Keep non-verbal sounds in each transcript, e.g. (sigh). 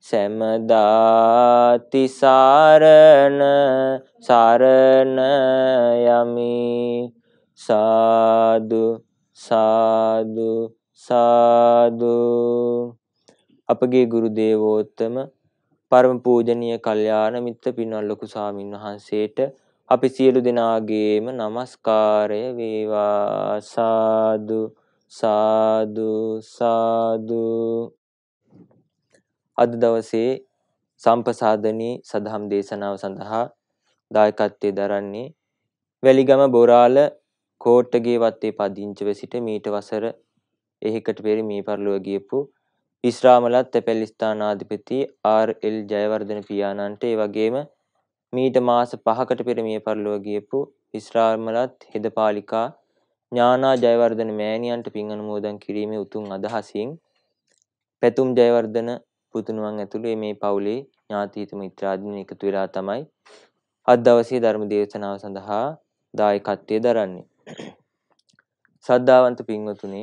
සැමදාති සාරණ සාරණ යමි සාදු සාදු සාදු අපගේ ගුරු දේවෝත්තම පරම පූජනීය කල්යාණ මිත්‍ර පින්වත් ලොකු සාමින් වහන්සේට අපි සියලු දෙනාගේම নমස්කාරය වේවා සාදු සාදු සාදු අද දවසේ සම්පසාදනී සදහම් දේශනාව සඳහා දායකත්වයේ දරන්නේ වැලිගම බොරාල කෝට්ටගේ වත්තේ පදිංචිව සිට මීට වසර එහෙකට පෙර මේ පරිලොව ගියපු විශ්‍රාමලත් තැපැල් ස්ථානාධිපති ආර්.එල්. ජයවර්ධන පියාණන්ට ඒ වගේම මීට මාස 5කට පෙර මිය පරලොව ගියපු විශ්‍රාමලත් හෙදපාලිකා ඥානා ජයවර්ධන මෑණියන්ට පින් අනුමෝදන් කිරීමේ උතුම් අදහසින් පැතුම් ජයවර්ධන පුතුණුවන් ඇතුළේ මේ පවුලේ ඥාතීත මිත්‍රාදීන් එකතු වෙලා තමයි අද දවසේ ධර්ම දේශනාව සඳහා දායකත්වයේ දරන්නේ. සද්ධාවන්ත පින්වතුනි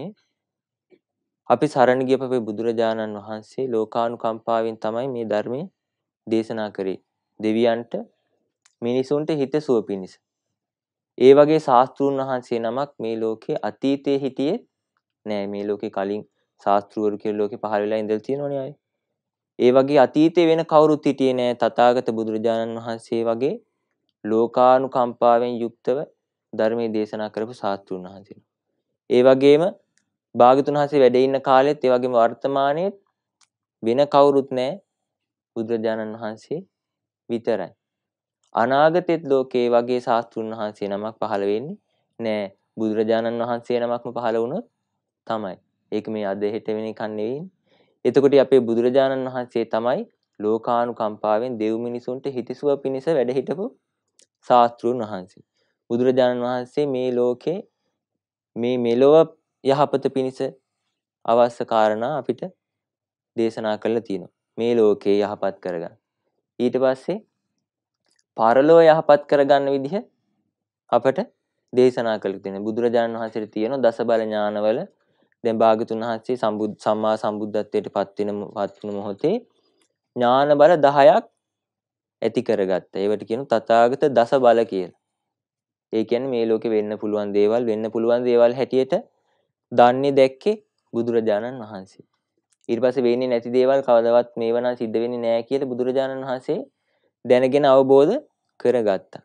අපි සරණ ගියපපේ බුදුරජාණන් වහන්සේ ලෝකානුකම්පාවෙන් තමයි මේ ධර්මයේ දේශනා කරේ. දෙවියන්ට මිනිසුන්ට හිතසුව පිණිස. ඒ වගේ ශාස්තෘන් වහන්සේ නමක් මේ ලෝකේ අතීතයේ හිටියේ නෑ මේ ලෝකේ කලින් ශාස්තෘවරු කියලා ලෝකේ පහළ වෙලා ඉඳලා තියෙනෝනේ අය. ඒ වගේ අතීතේ වෙන කවුරුත් හිටියේ නෑ තථාගත බුදුරජාණන් වහන්සේ වගේ ලෝකානුකම්පාවෙන් යුක්තව ධර්මයේ දේශනා කරපු සාස්ත්‍රුන් වහන්සේන. ඒ වගේම භාගතුන් වහන්සේ වැඩ ඉන්න කාලෙත් ඒ වගේම වර්තමානයේත් වෙන කවුරුත් නෑ බුදුරජාණන් වහන්සේ විතරයි. අනාගතෙත් ලෝකේ වගේ ශාස්ත්‍රුන් වහන්සේ නමක් පහළ වෙන්නේ නෑ. බුදුරජාණන් වහන්සේ නමක්ම පහළ වුණොත් තමයි. ඒක මේ අද හෙට වෙන එකක් නෙවෙයි. එතකොට අපේ බුදුරජාණන් වහන්සේ තමයි ලෝකානුකම්පාවෙන් දෙව් මිනිසුන්ට හිතසුව පිණිස වැඩ හිටපු ශාස්ත්‍රූන් වහන්සේ. බුදුරජාණන් වහන්සේ මේ ලෝකේ මේ මෙලොව යහපත පිණිස අවශ්‍ය කාරණා අපිට දේශනා කරලා තියෙනවා. මේ ලෝකේ යහපත් කරගන්න. ඊට පස්සේ පරලෝ යහපත් කරගන්න විදිහ අපට දේශනා කළ තියෙනවා. බුදුරජාණන් වහන්සේට තියෙන දසබල ඥානවල දැන් භාගතුන් වහන්සේ සම්බුද් සම්මා සම්බුද්ධත්වයට පත් වෙන පත් වෙන මොහොතේ ඥාන බල 10ක් ඇති කරගත්තා. ඒවට කියන තථාගත දස බල කියලා. ඒ කියන්නේ මේ ලෝකේ වෙන්න පුළුවන් දේවල් වෙන්න පුළුවන් දේවල් හැටියට දන්නේ දැක්කේ බුදුරජාණන් වහන්සේ. ඊට පස්සේ වෙන්නේ නැති දේවල් කවදාවත් මේවනම් සිද්ධ වෙන්නේ නැහැ කියලා බුදුරජාණන් වහන්සේ දැනගෙන අවබෝධ කරගත්තා.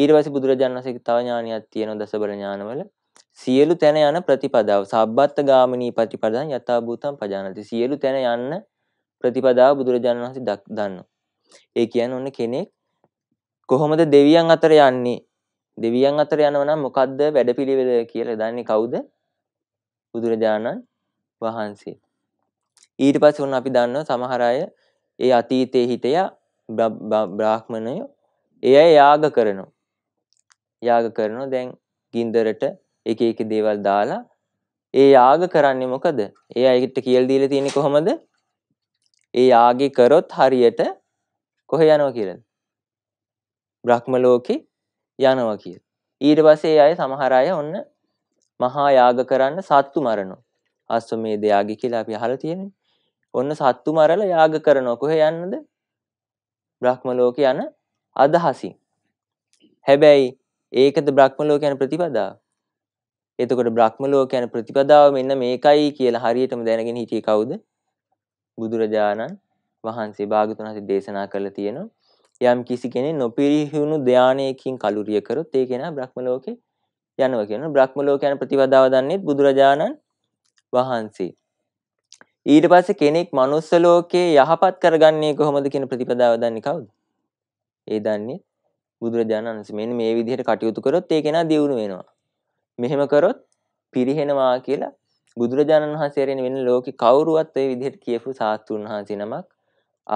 ඊට පස්සේ බුදුරජාණන් වහන්සේගේ තව ඥානියක් තියෙනවා දසබල ඥානවල. සියලු තැන යන ප්‍රතිපදාව සබ්බත් ගාමිනී ප්‍රතිපදාන් යථාභූතං පජානති සියලු තැන යන්න ප්‍රතිපදාව බුදුරජාණන් වහන්සේ දන්නවා. ඒ කියන්නේ ඔන්න කෙනෙක් කොහොමද දෙවියන් අතර යන්නේ? දෙවියන් අතර යනවා නම් මොකද්ද වැඩපිළිවෙල කියලා දන්නේ කවුද? බුදුරජාණන් වහන්සේ. ඊට පස්සේ ඔන්න අපි දන්නවා සමහර අය ඒ අතීතයේ හිතය බ්‍රාහ්මණය ඒ අය යාග කරනවා. යාග කරනවා දැන් ගින්දරට එක එක දේවල් දාලා ඒ යාග කරන්නේ මොකද? ඒ අයට කියලා දීලා තියෙන්නේ කොහොමද? ඒ යාගේ කරොත් හරියට කොහෙ යනවා කියලාද? බ්‍රහ්ම ලෝකේ යනවා කියලා. ඊට පස්සේ ඒ අය සමහර අය ඔන්න මහා යාග කරන්න සත්තු මරනවා. අස්වමේධ යාගය කියලා අපි අහලා තියෙනනේ. ඔන්න සත්තු මරලා යාග කරනවා. කොහෙ යන්නද? බ්‍රහ්ම ලෝකේ යන අදහසින්. හැබැයි ඒකද බ්‍රහ්ම ලෝක යන ප්‍රතිපදාව? එතකොට බ්‍රහ්ම ලෝක යන ප්‍රතිපදාව මෙන්න මේකයි කියලා හරියටම දැනගෙන හිටියේ කවුද? බුදුරජාණන් වහන්සේ භාගතුන් හසි දේශනා කරලා තියෙනවා. යම් කිසි කෙනෙක් නොපිරිහුණු ධානයකින් කලුරිය කරොත් ඒ කෙනා බ්‍රහ්ම ලෝකේ යනවා කියනවා. බ්‍රහ්ම ලෝක යන ප්‍රතිපදාව දන්නේ බුදුරජාණන් වහන්සේ. ඊට පස්සේ කෙනෙක් manuss ලෝකේ යහපත් කරගන්නේ කොහොමද කියන ප්‍රතිපදාව දන්නේ කවුද? ඒ දන්නේ බුදුරජාණන් වහන්සේ. මෙන්න මේ විදිහට කටයුතු කරොත් ඒ කෙනා දියුණු වෙනවා. මෙහෙම කරොත් පිරිහෙනවා කියලා බුදුරජාණන් වහන්සේරෙන වෙන ලෝකේ කවුරුවත් ওই විදිහට කියපු සාස්තුන් වහන්සේ නමක්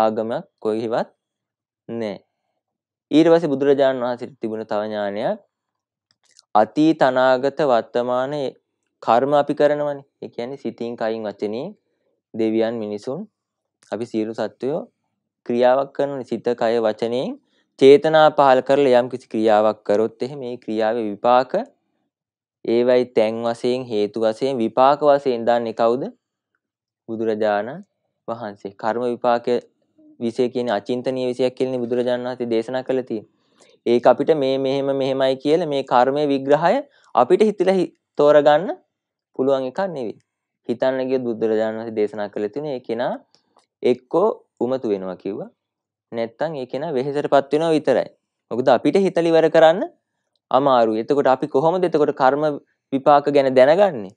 ආගමක් කොයිවත් නැහැ. ඊට පස්සේ බුදුරජාණන් වහන්සේට තිබුණ තව ඥානයක් අතීත අනාගත වර්තමාන කර්ම අපි කරනවනේ. ඒ කියන්නේ සිතින් කයින් වචනේ දෙවියන් මිනිසුන් අපි සියලු සත්වයෝ ක්‍රියාවක් කරන සිත කය වචනේ චේතනා පහල කරලා යම් කිසි ක්‍රියාවක් කරොත් එහෙම මේ ක්‍රියාවේ විපාක ඒවයි තැන් වශයෙන් හේතු වශයෙන් විපාක වශයෙන් දන්නේ කවුද? බුදුරජාණන් වහන්සේ. කර්ම විපාක විෂය කියන්නේ අචින්තනීය විෂයක් කියලා බුදුරජාණන් වහන්සේ දේශනා කළා තියෙන්නේ. ඒක අපිට මේ මෙහෙම මෙහෙමයි කියලා මේ කර්මයේ විග්‍රහය අපිට හිතලා තෝරගන්න පුළුවන් එකක් නෙවෙයි. හිතන්න ගිය බුදුරජාණන් වහන්සේ දේශනා කළේ තියෙන ඒ කෙනා එක්කෝ උමතු වෙනවා කිව්වා. නැත්තම් ඒ කෙනා වෙහෙසටපත් වෙනවා විතරයි. මොකද අපිට හිතලිවර කරන්න අමාරුයි. එතකොට අපි කොහොමද එතකොට කර්ම විපාක ගැන දැනගන්නේ?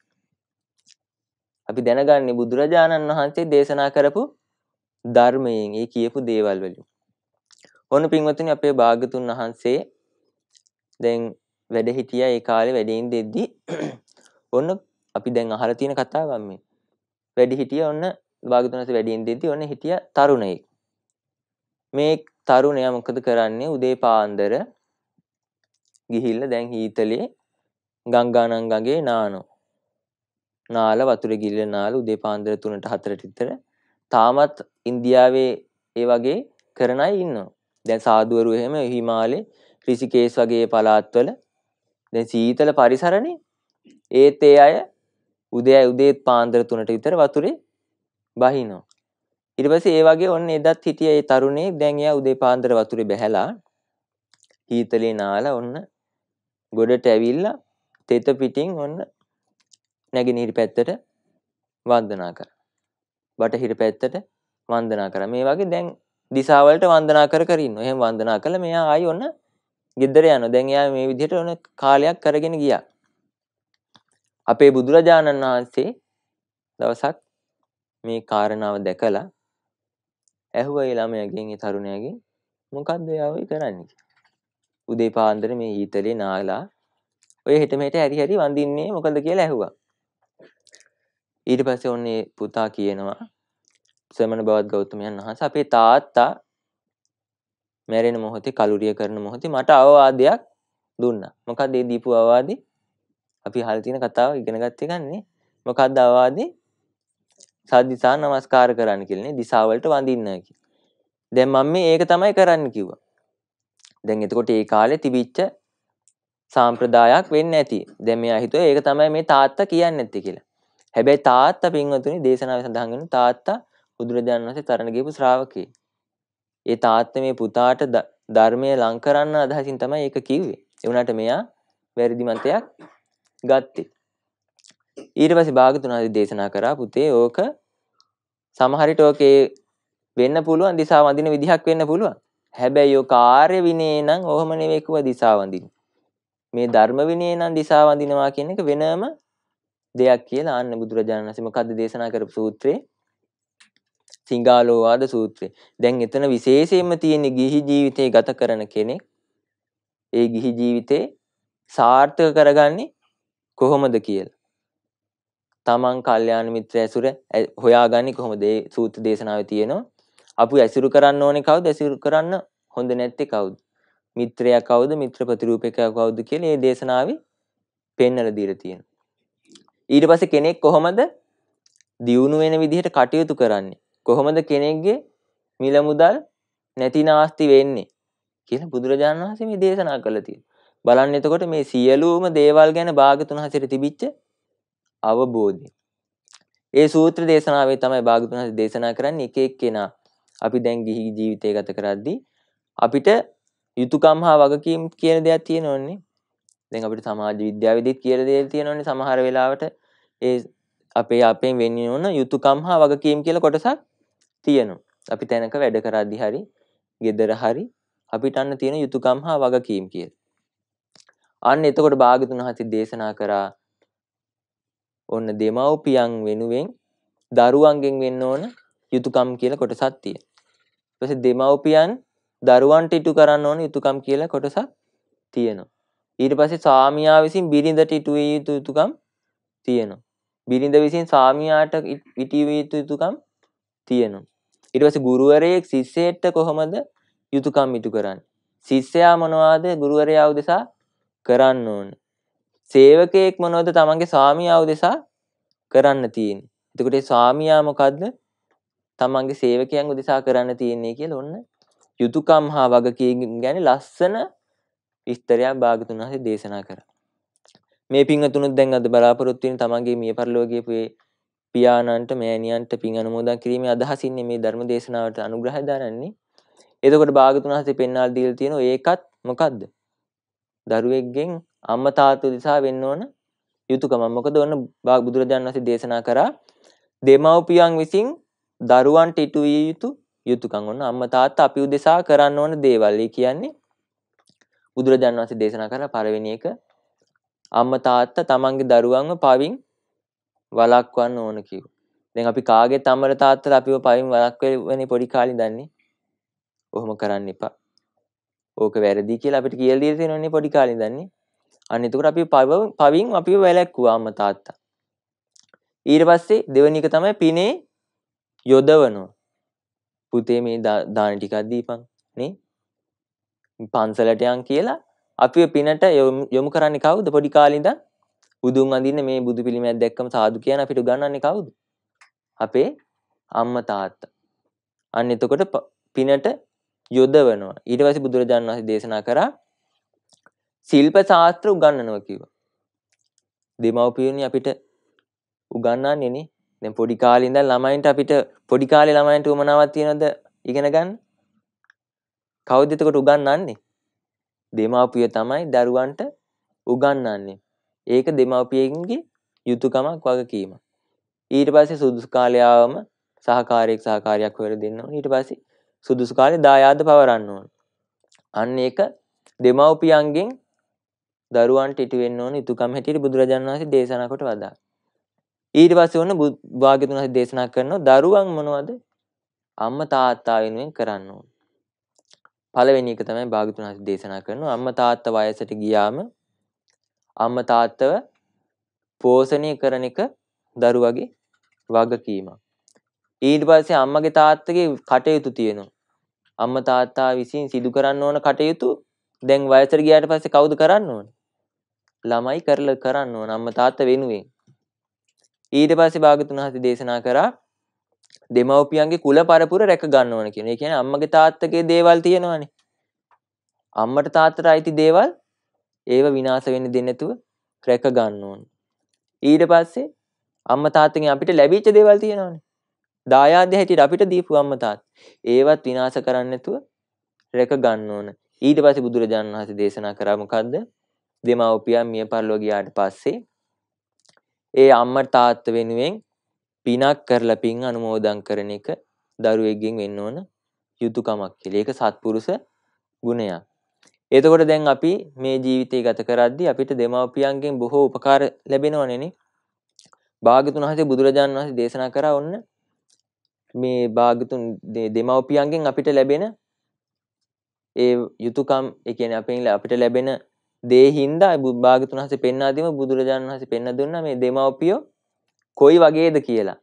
අපි දැනගන්නේ බුදුරජාණන් වහන්සේ දේශනා කරපු ධර්මයෙන් ඒ කියපු දේවල් වලින්. ඔන්න පින්වත්නි අපේ භාගතුන් වහන්සේ දැන් වැඩ හිටියා ඒ කාලේ වැඩින් දෙද්දි (clears throat) ඔන්න අපි දැන් අහලා තියෙන කතාවක් මේ. වැඩි හිටියා ඔන්න භාගතුන් වහන්සේ වැඩින් දෙද්දි ඔන්න හිටියා තරුණයෙක්. මේ තරුණයා මොකද කරන්නේ උදේ පාන්දර ගිහිල්ලා දැන් හීතලේ ගංගානංගගේ නානෝ. නාල වතුරේ ගිල්ල නාල උදේ පාන්දර 3ට 4ට විතර තාමත් ඉන්දියාවේ ඒ වගේ කරන අය ඉන්නවා. දැන් සාදුවරු එහෙම හිමාලේ ඍෂිකේස් වගේ පළාත්වල දැන් සීතල පරිසරනේ ඒත් ඒ අය උදේ උදේ පාන්දර 3ට විතර වතුරේ බහිනවා. ඊට පස්සේ ඒ වගේ ඔන්න එදත් හිටිය ඒ තරුණේ දැන් එයා උදේ පාන්දර වතුරේ බැහැලා හීතලේ නාලා ඔන්න ගොඩට ඇවිල්ලා තෙත පිටින් ඔන්න නැගෙනහිර පැත්තට වන්දනා කරා. බටහිර පැත්තට වන්දනා කරා. මේ වගේ දැන් දිසාවලට වන්දනා කර කර ඉන්නවා. එහෙම වන්දනා කළා මෙයා ආයි ඔන්න ගෙදර යනවා. දැන් එයා මේ විදිහට ඔන්න කාලයක් කරගෙන ගියා. අපේ බුදුරජාණන් වහන්සේ දවසක් මේ කාරණාව දැකලා ඇහුවා ඒ ළමයාගෙන් ඒ තරුණයාගෙන් මොකද්ද යාවේ කරන්නේ කියලා. උදේ පාන්දර මේ හීතලේ නාලා ඔය හෙට මෙහෙට හැරි හැරි වඳින්නේ මොකද කියලා ඇහුවා. ඊට පස්සේ ඔන්නේ පුතා කියනවා සමන බවත් ගෞතමයන් වහන්සේ අපේ තාත්තා මැරෙන මොහොතේ කලුරිය කරන මොහොතේ මට අවවාදයක් දුන්නා. මොකක්ද ඒ දීපු අවවාදේ? අපි අහලා තියෙන කතාව ඉගෙන ගත්ත එකන්නේ. මොකක්ද අවවාදේ? සද්දිසා නමස්කාර කරන්න කියලා නේ. දිසාවලට වඳින්න කියලා. දැන් මම මේ ඒක තමයි කරන්න කිව්වා. දැන් එතකොට ඒ කාලේ තිබිච්ච සාම්ප්‍රදායක් වෙන්න ඇති දැන් මෙයා හිතුවේ ඒක තමයි මේ තාත්තා කියන්නේ නැත්තේ කියලා හැබැයි තාත්තා පින්වතුනි දේශනාවේ සඳහන් වෙන තාත්තා බුදුරජාණන් වහන්සේ තරණ ගියපු ශ්‍රාවකේ ඒ තාත්තා මේ පුතාට ධර්මය ලං කරන්න අදහසින් තමයි ඒක කිව්වේ ඒ වුණාට මෙයා වැරදි මතයක් ගත්තේ ඊට පස්සේ භාගතුන් හරි දේශනා කරා පුතේ ඕක සමහර විට ඕකේ වෙන්න පුළුවන් දිසා වඳින විදිහක් වෙන්න පුළුවන්. හැබැයි ඔය කාර්ය විනය නම් ඔහම නෙවෙයි කිව්වා දිසාවඳින්න. මේ ධර්ම විනය නම් දිසාවඳිනවා කියන එක වෙනම දෙයක් කියලා අන්න බුදුරජාණන් වහන්සේ මොකද්ද දේශනා කරපු සූත්‍රේ? සිංගාලෝවාද සූත්‍රය. දැන් එතන විශේෂයෙන්ම තියෙන ගිහි ජීවිතේ ගත කරන කෙනෙක් ඒ ගිහි ජීවිතේ සාර්ථක කරගන්නේ කොහොමද කියලා. තමන් කල්යාණ මිත්‍ර ඇසුර හොයාගන්නේ කොහොමද? ඒ සූත්‍ර දේශනාවේ තියෙනවා. අපු ඇසුරු කරන්න ඕනේ කවුද? ඇසුරු කරන්න හොඳ නැත්තේ කවුද? මිත්‍රයා කවුද? මිත්‍ර ප්‍රතිරූපකයා කවුද කියලා මේ දේශනාවේ පෙන්වලා දීලා තියෙනවා. ඊට පස්සේ කෙනෙක් කොහොමද දියුණු වෙන විදිහට කටයුතු කරන්නේ? කොහොමද කෙනෙක්ගේ මිල මුදල් නැති නාස්ති වෙන්නේ කියලා බුදුරජාණන් වහන්සේ මේ දේශනා කළා තියෙනවා. බලන්න එතකොට මේ සියලුම දේවල් ගැන භාගතුන් හසිර තිබිච්ච අවබෝධය. ඒ සූත්‍ර දේශනාවේ තමයි භාගතුන් හසිර දේශනා කරන්නේ එක එක්කෙනා අපි දැන් ගිහි ජීවිතය ගත කරද්දී අපිට යුතුයකම් හා වගකීම් කියන දෙයක් තියෙනවන්නේ. දැන් අපිට සමාජ විද්‍යාවේදීත් කියලා දෙයක් තියෙනවනේ සමහර වෙලාවට ඒ අපේ අපෙන් වෙන්නේ ඕන යුතුයකම් හා වගකීම් කියලා කොටසක් තියෙනවා. අපි තැනක වැඩ කරද්දී හරි, gedara හරි අපිට අන්න තියෙන යුතුයකම් හා වගකීම් කියලා. අන්න එතකොට භාග්‍යතුන් වහන්සේ දේශනා කරා ඔන්න දෙමව්පියන් වෙනුවෙන් දරුවන්ගෙන් වෙන්න ඕන යුතුයකම් කියලා කොටසක් තියෙනවා. ඊට පස්සේ දෙමව්පියන් දරුවන්ට ඉටු කරන්න ඕන යුතුයකම් කියලා කොටසක් තියෙනවා. ඊට පස්සේ සාමියා විසින් බිරිඳට ඉටු විය යුතු යුතුයකම් තියෙනවා. බිරිඳ විසින් සාමියාට ඉටු විය යුතු යුතුයකම් තියෙනවා. ඊට පස්සේ ගුරුවරයෙක් ශිෂ්‍යයට කොහොමද යුතුයකම් ඉටු කරන්නේ? ශිෂ්‍යයා මොනවාද ගුරුවරයා උදෙසා කරන්න ඕන. සේවකයෙක් මොනවද තමන්ගේ ස්වාමියා උදෙසා කරන්න තියෙන්නේ. එතකොට ස්වාමියා මොකද්ද? තමන්ගේ සේවකයන් උදෙසා කරන්න තියෙන්නේ කියලා ඔන්න යුතුයකම් හා වගකීම් ගැන ලස්සන විස්තරයක් භාගතුන් වහන්සේ දේශනා කරා. මේ පින්වතුනුත් දැන් අද බලාපොරොත්තු වෙන තමන්ගේ මිය පරලෝ ගියපු පියාණන්ට මෑණියන්ට පින් අනුමෝදන් කිරීමේ අදහසින්නේ මේ ධර්ම දේශනාවට අනුග්‍රහය දරන්නේ. එතකොට භාගතුන් වහන්සේ පෙන්වා දීලා තියෙන ඒකත් මොකද්ද? දරුවෙක්ගෙන් අම්මා තාත්තා දිසා වෙන්න ඕන යුතුයකම. මොකද ඔන්න බුදුරජාණන් වහන්සේ දේශනා කරා දෙමව්පියන් විසින් දරුවන්ට ඉටු විය යුතු යුතුයකම් ඔන්න අම්මා තාත්තා අපි උදෙසා කරන්න ඕන දේවල්. ඒ කියන්නේ බුදුරජාණන් වහන්සේ දේශනා කරලා පළවෙනි එක අම්මා තාත්තා තමන්ගේ දරුවන්ව පවින් වළක්වන්න ඕන කිව්වා. දැන් අපි කාගේ තමර තාත්තලා අපිව පවින් වළක්වෙන්නේ පොඩි කාලේ දන්නේ. ඔහොම කරන්න එපා. ඕක වැරදි කියලා අපිට කියලා දීලා තියෙනවනේ පොඩි කාලේ ඉඳන්නේ. අන්න එතකොට අපි පවින් අපිව වැළැක්වුවා අම්මා තාත්තා. ඊට පස්සේ දෙවෙනි එක තමයි පිනේ යොදවනවා. පුතේ මේ දාන ටිකක් දීපන් නේ. පන්සලට යන් කියලා අපි පිනට යොමු කරන්නේ කවුද? පොඩි කාලේ ඉඳන් බුදුන් අඳින්න මේ බුදු පිළිමයක් දැක්කම සාදු කියන අපිට උගන්වන්නේ කවුද? අපේ අම්මා තාත්තා. අන්න එතකොට පිනට යොදවනවා. ඊට පස්සේ බුදුරජාණන් වහන්සේ දේශනා කරා ශිල්ප ශාස්ත්‍ර උගන්වනවා කිව්වා. දෙමව්පියෝනි අපිට උගන්වන්නේ නේ දැන් පොඩි කාලේ ඉඳන් ළමයින්ට අපිට පොඩි කාලේ ළමයින්ට උමනාවක් තියනද ඉගෙන ගන්න? කවුද එතකොට උගන්වන්නේ? දෙමාපිය තමයි දරුවන්ට උගන්වන්නේ. ඒක දෙමාපියන්ගේ යුතුයකමක් වගකීමක්. ඊට පස්සේ සුදුසු කාලේ ආවම සහකාරයෙක් සහකාරියක් හොයලා දෙන්න ඕනේ. ඊට පස්සේ සුදුසු කාලේ දායාද පවරන්න ඕනේ. අන්න ඒක දෙමව්පියන්ගෙන් දරුවන්ට ඉටු වෙන්න ඕන යුතුයකම් හැටියට බුදුරජාණන් වහන්සේ දේශනා කොට වදාළා. ඊට පස්සේ ඔන්න භාග්‍යතුන් හරි දේශනා කරනවා දරුවන් මොනවද අම්මා තාත්තා වෙනුවෙන් කරන්න ඕන. පළවෙනි එක තමයි භාග්‍යතුන් හරි දේශනා කරනවා අම්මා තාත්තා වයසට ගියාම අම්මා තාත්තව පෝෂණය කරන එක දරුවගේ වගකීමක්. ඊට පස්සේ අම්මගේ තාත්තගේ කටයුතු තියෙනවා. අම්මා තාත්තා විසින් සිදු කරන්න ඕන කටයුතු දැන් වයසට ගියාට පස්සේ කවුද කරන්න ඕන? ළමයි කරලා කරන්න ඕන අම්මා තාත්තා වෙනුවෙන්. ඊට පස්සේ භාගතුන් වහන්සේ දේශනා කරා දෙමව්පියන්ගේ කුල පරපුර රැක ගන්න ඕන කියන. ඒ කියන්නේ අම්මගේ තාත්තගේ දේවල් තියෙනවනේ. අම්මට තාත්තට අයිති දේවල් ඒව විනාශ වෙන්න දෙන්නේ නැතුව රැක ගන්න ඕන. ඊට පස්සේ අම්මා තාත්තගෙන් අපිට ලැබිච්ච දේවල් තියෙනවනේ. දායාද හැටියට අපිට දීපු අම්මා තාත්. ඒවත් විනාශ කරන්න නැතුව රැක ගන්න ඕන. ඊට පස්සේ බුදුරජාණන් වහන්සේ දේශනා කරා මොකද්ද? දෙමව්පියන් මිය පරලෝ ගියාට පස්සේ ඒ අම්ම තාත්ත වෙනුවෙන් පිනක් කරලා පින් අනුමෝදන් කරන එක දරුවෙක්ගෙන් වෙන්න ඕන යුතුයකමක් කියලා. ඒක සත්පුරුෂ ගුණයක්. එතකොට දැන් අපි මේ ජීවිතය ගත කරද්දී අපිට දෙමව්පියන්ගෙන් බොහෝ උපකාර ලැබෙනවනේ. භාග්‍යතුන් වහන්සේ බුදුරජාන් වහන්සේ දේශනා කරා ඔන්න මේ භාග්‍යතුන් දෙමව්පියන්ගෙන් අපිට ලැබෙන ඒ යුතුයකම් ඒ කියන්නේ අපෙන් අපිට ලැබෙන දේ හින්දා භාගතුන් හසේ පෙන්වා දීම බුදුරජාණන් හසේ පෙන්වා දුන්නා මේ දෙමව්පියෝ කොයි වගේද කියලා.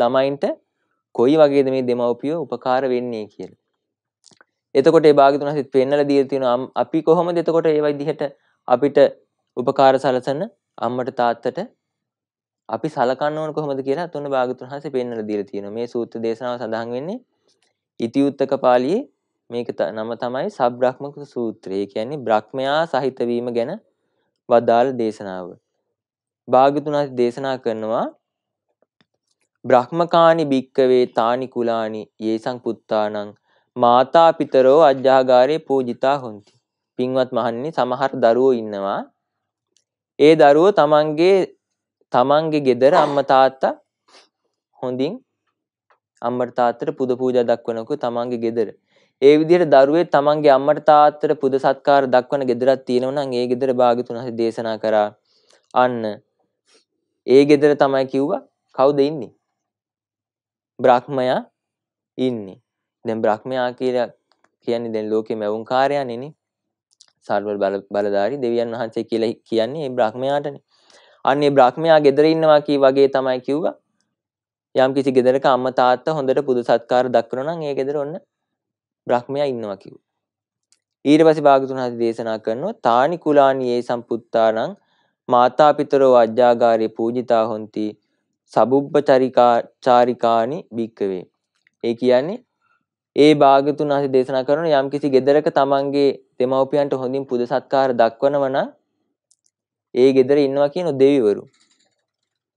ළමයින්ට කොයි වගේද මේ දෙමව්පියෝ උපකාර වෙන්නේ කියලා. එතකොට ඒ භාගතුන් හසේ පෙන්වලා දීලා තියෙනවා අපි කොහොමද එතකොට ඒ විදිහට අපිට උපකාර සලසන අම්මට තාත්තට අපි සලකන්න ඕන කොහොමද කියලා තුන භාගතුන් හසේ පෙන්වලා දීලා තියෙනවා. මේ සූත්‍ර දේශනාව සඳහන් වෙන්නේ ඉතිඋත්තක පාළියේ මේක නම තමයි සබ්‍රහ්මක සූත්‍රය. ඒ කියන්නේ බ්‍රහ්මයා සහිත වීම ගැන වදාළ දේශනාව. භාග්‍යතුන් වහන්සේ දේශනා කරනවා බ්‍රහ්මකානි භික්කවේ තානි කුලානි යේසං පුත්තානං මාතා පිතරෝ අජ්ජාගාරේ පූජිතා හොಂತಿ. පින්වත් මහන්නේ සමහර දරුවෝ ඉන්නවා. ඒ දරුවෝ තමන්ගේ තමන්ගේ ගෙදර අම්මා තාත්තා හොඳින් අම්මට තාත්තට පුද පූජා දක්වනකෝ තමන්ගේ ගෙදර. ඒ විදිහට දරුවේ තමන්ගේ අම්මට තාත්තට පුද සත්කාර දක්වන ගෙදරක් තියෙනවා නම් ඒ ගෙදර භාග්‍යතුන් හරි දේශනා කරා අන්න ඒ ගෙදර තමයි කිව්වා කවුද ඉන්නේ බ්‍රහ්මයා ඉන්නේ දැන් බ්‍රහ්මයා කියලා කියන්නේ දැන් ලෝකේ මැවුම් කාර්යයන්නේ සර්ව බලධාරී දෙවියන් වහන්සේ කියලා කියන්නේ මේ බ්‍රහ්මයාටනේ. අන්න මේ බ්‍රහ්මයා ගෙදර ඉන්නවා කී වගේ තමයි කිව්වා. යම් කිසි ගෙදරක අම්මා තාත්තා හොඳට පුදු සත්කාර දක්වනවා නම් ඒ ගෙදර ඔන්න බ්‍රහ්මයා ඉන්නවා කිව්වා. ඊට පස්සේ භාගතුන් හරි දේශනා කරනවා තානි කුලානියේ සම්පුත්තානං මාතාපිතරෝ අජ්ජාගාරේ පූජිතා හොಂತಿ සබුබ්බචරිකා චාරිකානි භික්කවේ. ඒ කියන්නේ ඒ භාගතුන් හරි දේශනා කරන යම්කිසි ගෙදරක තමන්ගේ දෙමව්පියන්ට හොඳින් පුද සත්කාර දක්වනව නම් ඒ ගෙදර ඉන්නවා කියන දෙවිවරු.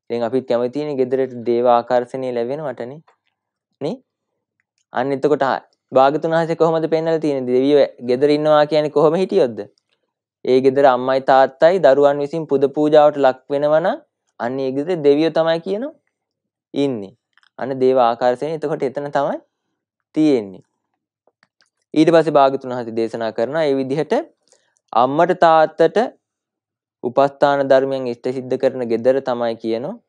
දැන් අපිත් කැමති තියෙන ගෙදරට දේව ආකර්ෂණය ලැබෙනවටනේ. නේ? අන්න එතකොට භාගතුන් වහන්සේ කොහොමද පෙන්වලා තියෙන්නේ දෙවියෝ ගෙදර ඉන්නවා කියන්නේ කොහොම හිටියොත්ද ඒ ගෙදර අම්මයි තාත්තයි දරුවන් විසින් පුද පූජාවට ලක් වෙනවනම් අන්න ඒ ගෙදර දෙවියෝ තමයි කියනවා ඉන්නේ. අන්න දේව ආකාර්ෂණය එතකොට එතන තමයි තියෙන්නේ. ඊට පස්සේ භාගතුන් හති දේශනා කරනවා ඒ විදිහට අම්මට තාත්තට උපස්ථාන ධර්මයන් ඉෂ්ට සිද්ධ කරන ගෙදර තමයි කියනවා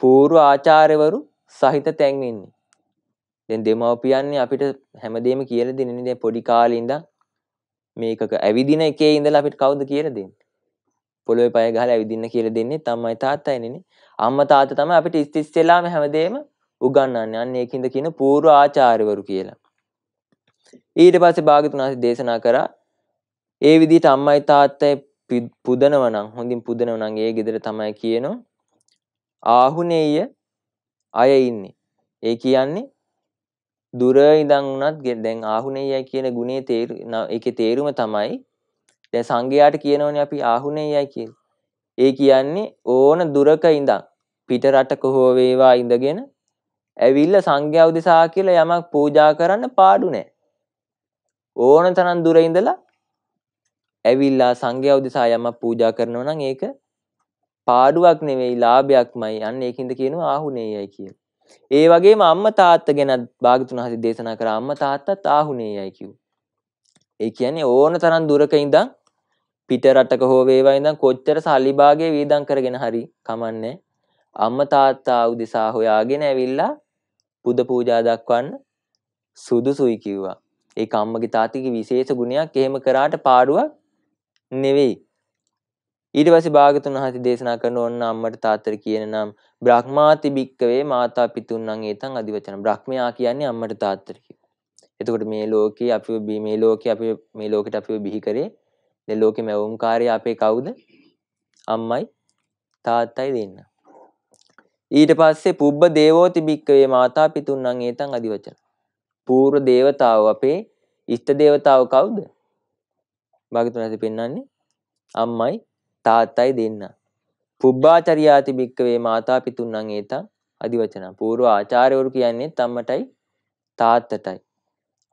පූර්ව ආචාර්යවරු සහිත තැන් ඉන්නේ. දැන් දෙමව්පියන්නේ අපිට හැමදේම කියලා දෙන්නේ දැන් පොඩි කාලේ ඉඳන් මේකක ඇවිදින එකේ ඉඳලා අපිට කවුද කියලා දෙන්නේ පොළොවේ පය ගහලා ඇවිදින්න කියලා දෙන්නේ තමයි තාත්තා එන්නේ අම්මා තාත්තා තමයි අපිට ඉස්තිස්සෙලාම හැමදේම උගන්වන්නේ අන්න ඒකින්ද කියන පූර්ව ආචාර්යවරු කියලා ඊට පස්සේ භාග්‍යතුන් වහන්සේ දේශනා කරා ඒ විදිහට අම්මයි තාත්තයි පුදනව නම් හොඳින් පුදනව නම් ඒ ගෙදර තමයි කියනවා ආහුනේය අය ඉන්නේ ඒ කියන්නේ දුර ඉඳන් වුණත් දැන් ආහුනේයයි කියන ගුණේ තේරු ඒකේ තේරුම තමයි දැන් සංඝයාට කියනෝනේ අපි ආහුනේයයි කියලා. ඒ කියන්නේ ඕන දුරක ඉඳන් පිට රටක හෝ වේවා ඉඳගෙන ඇවිල්ලා සංඝයා උදෙසා කියලා යමක් පූජා කරන්න පාඩු නෑ. ඕන තරම් දුර ඉඳලා ඇවිල්ලා සංඝයා උදෙසා යමක් පූජා කරනවා නම් ඒක පාඩුවක් නෙවෙයි ලාභයක්මයි. අන්න ඒකින්ද කියනවා ආහුනේයයි කියලා. ඒ වගේම අම්මා තාත්තා ගැනත් භාග්‍යතුන් හරි දේශනා කරා අම්මා තාත්තත් ආහුණේයයි කිව්වා. ඒ කියන්නේ ඕන තරම් දුරක ඉඳන් පිට රටක හෝ වේවා ඉඳන් කොච්චර සල්ලි භාගයේ වීදම් කරගෙන හරි කමන්නේ අම්මා තාත්තා උදෙසා හොයාගෙන ඇවිල්ලා පුද පූජා දක්වන්න සුදුසුයි කිව්වා. ඒ අම්මගේ තාත්තගේ විශේෂ ගුණයක් එහෙම කරාට පාඩුවක් නෙවෙයි. ඊට පස්සේ භාගතුන් හරි දේශනා කරන ඕන්න අම්මට තාත්තට කියන නම් බ්‍රහ්මාති භික්කවේ මාතා පිතුන්නන් ඒතන් අධිවචන. බ්‍රහ්මයා කියන්නේ අම්මට තාත්තට එතකොට මේ ලෝකේ අපිව මේ ලෝකේ අපි මේ ලෝකෙට අපිව බිහි කරේ. දැන් ලෝකේ මැවුම්කාරය අපේ කවුද? අම්මයි තාත්තයි දෙන්න. ඊට පස්සේ පුබ්බ දේවෝති භික්කවේ මාතා පිතුන්නන් ඒතන් අධිවචන. පූර්ව දේවතාවෝ අපේ ඉෂ්ට දේවතාවෝ කවුද? භාග්‍යතුන් හසේ පෙන්වන්නේ අම්මයි තාත්තයි දෙන්නා. පුබ්බාචරියාති භික්කවේ මාතා පිතුන්නං ඒතං අදිවචන. పూర్ව ආචාර්යවරු කියන්නේ අම්මටයි තාත්තටයි.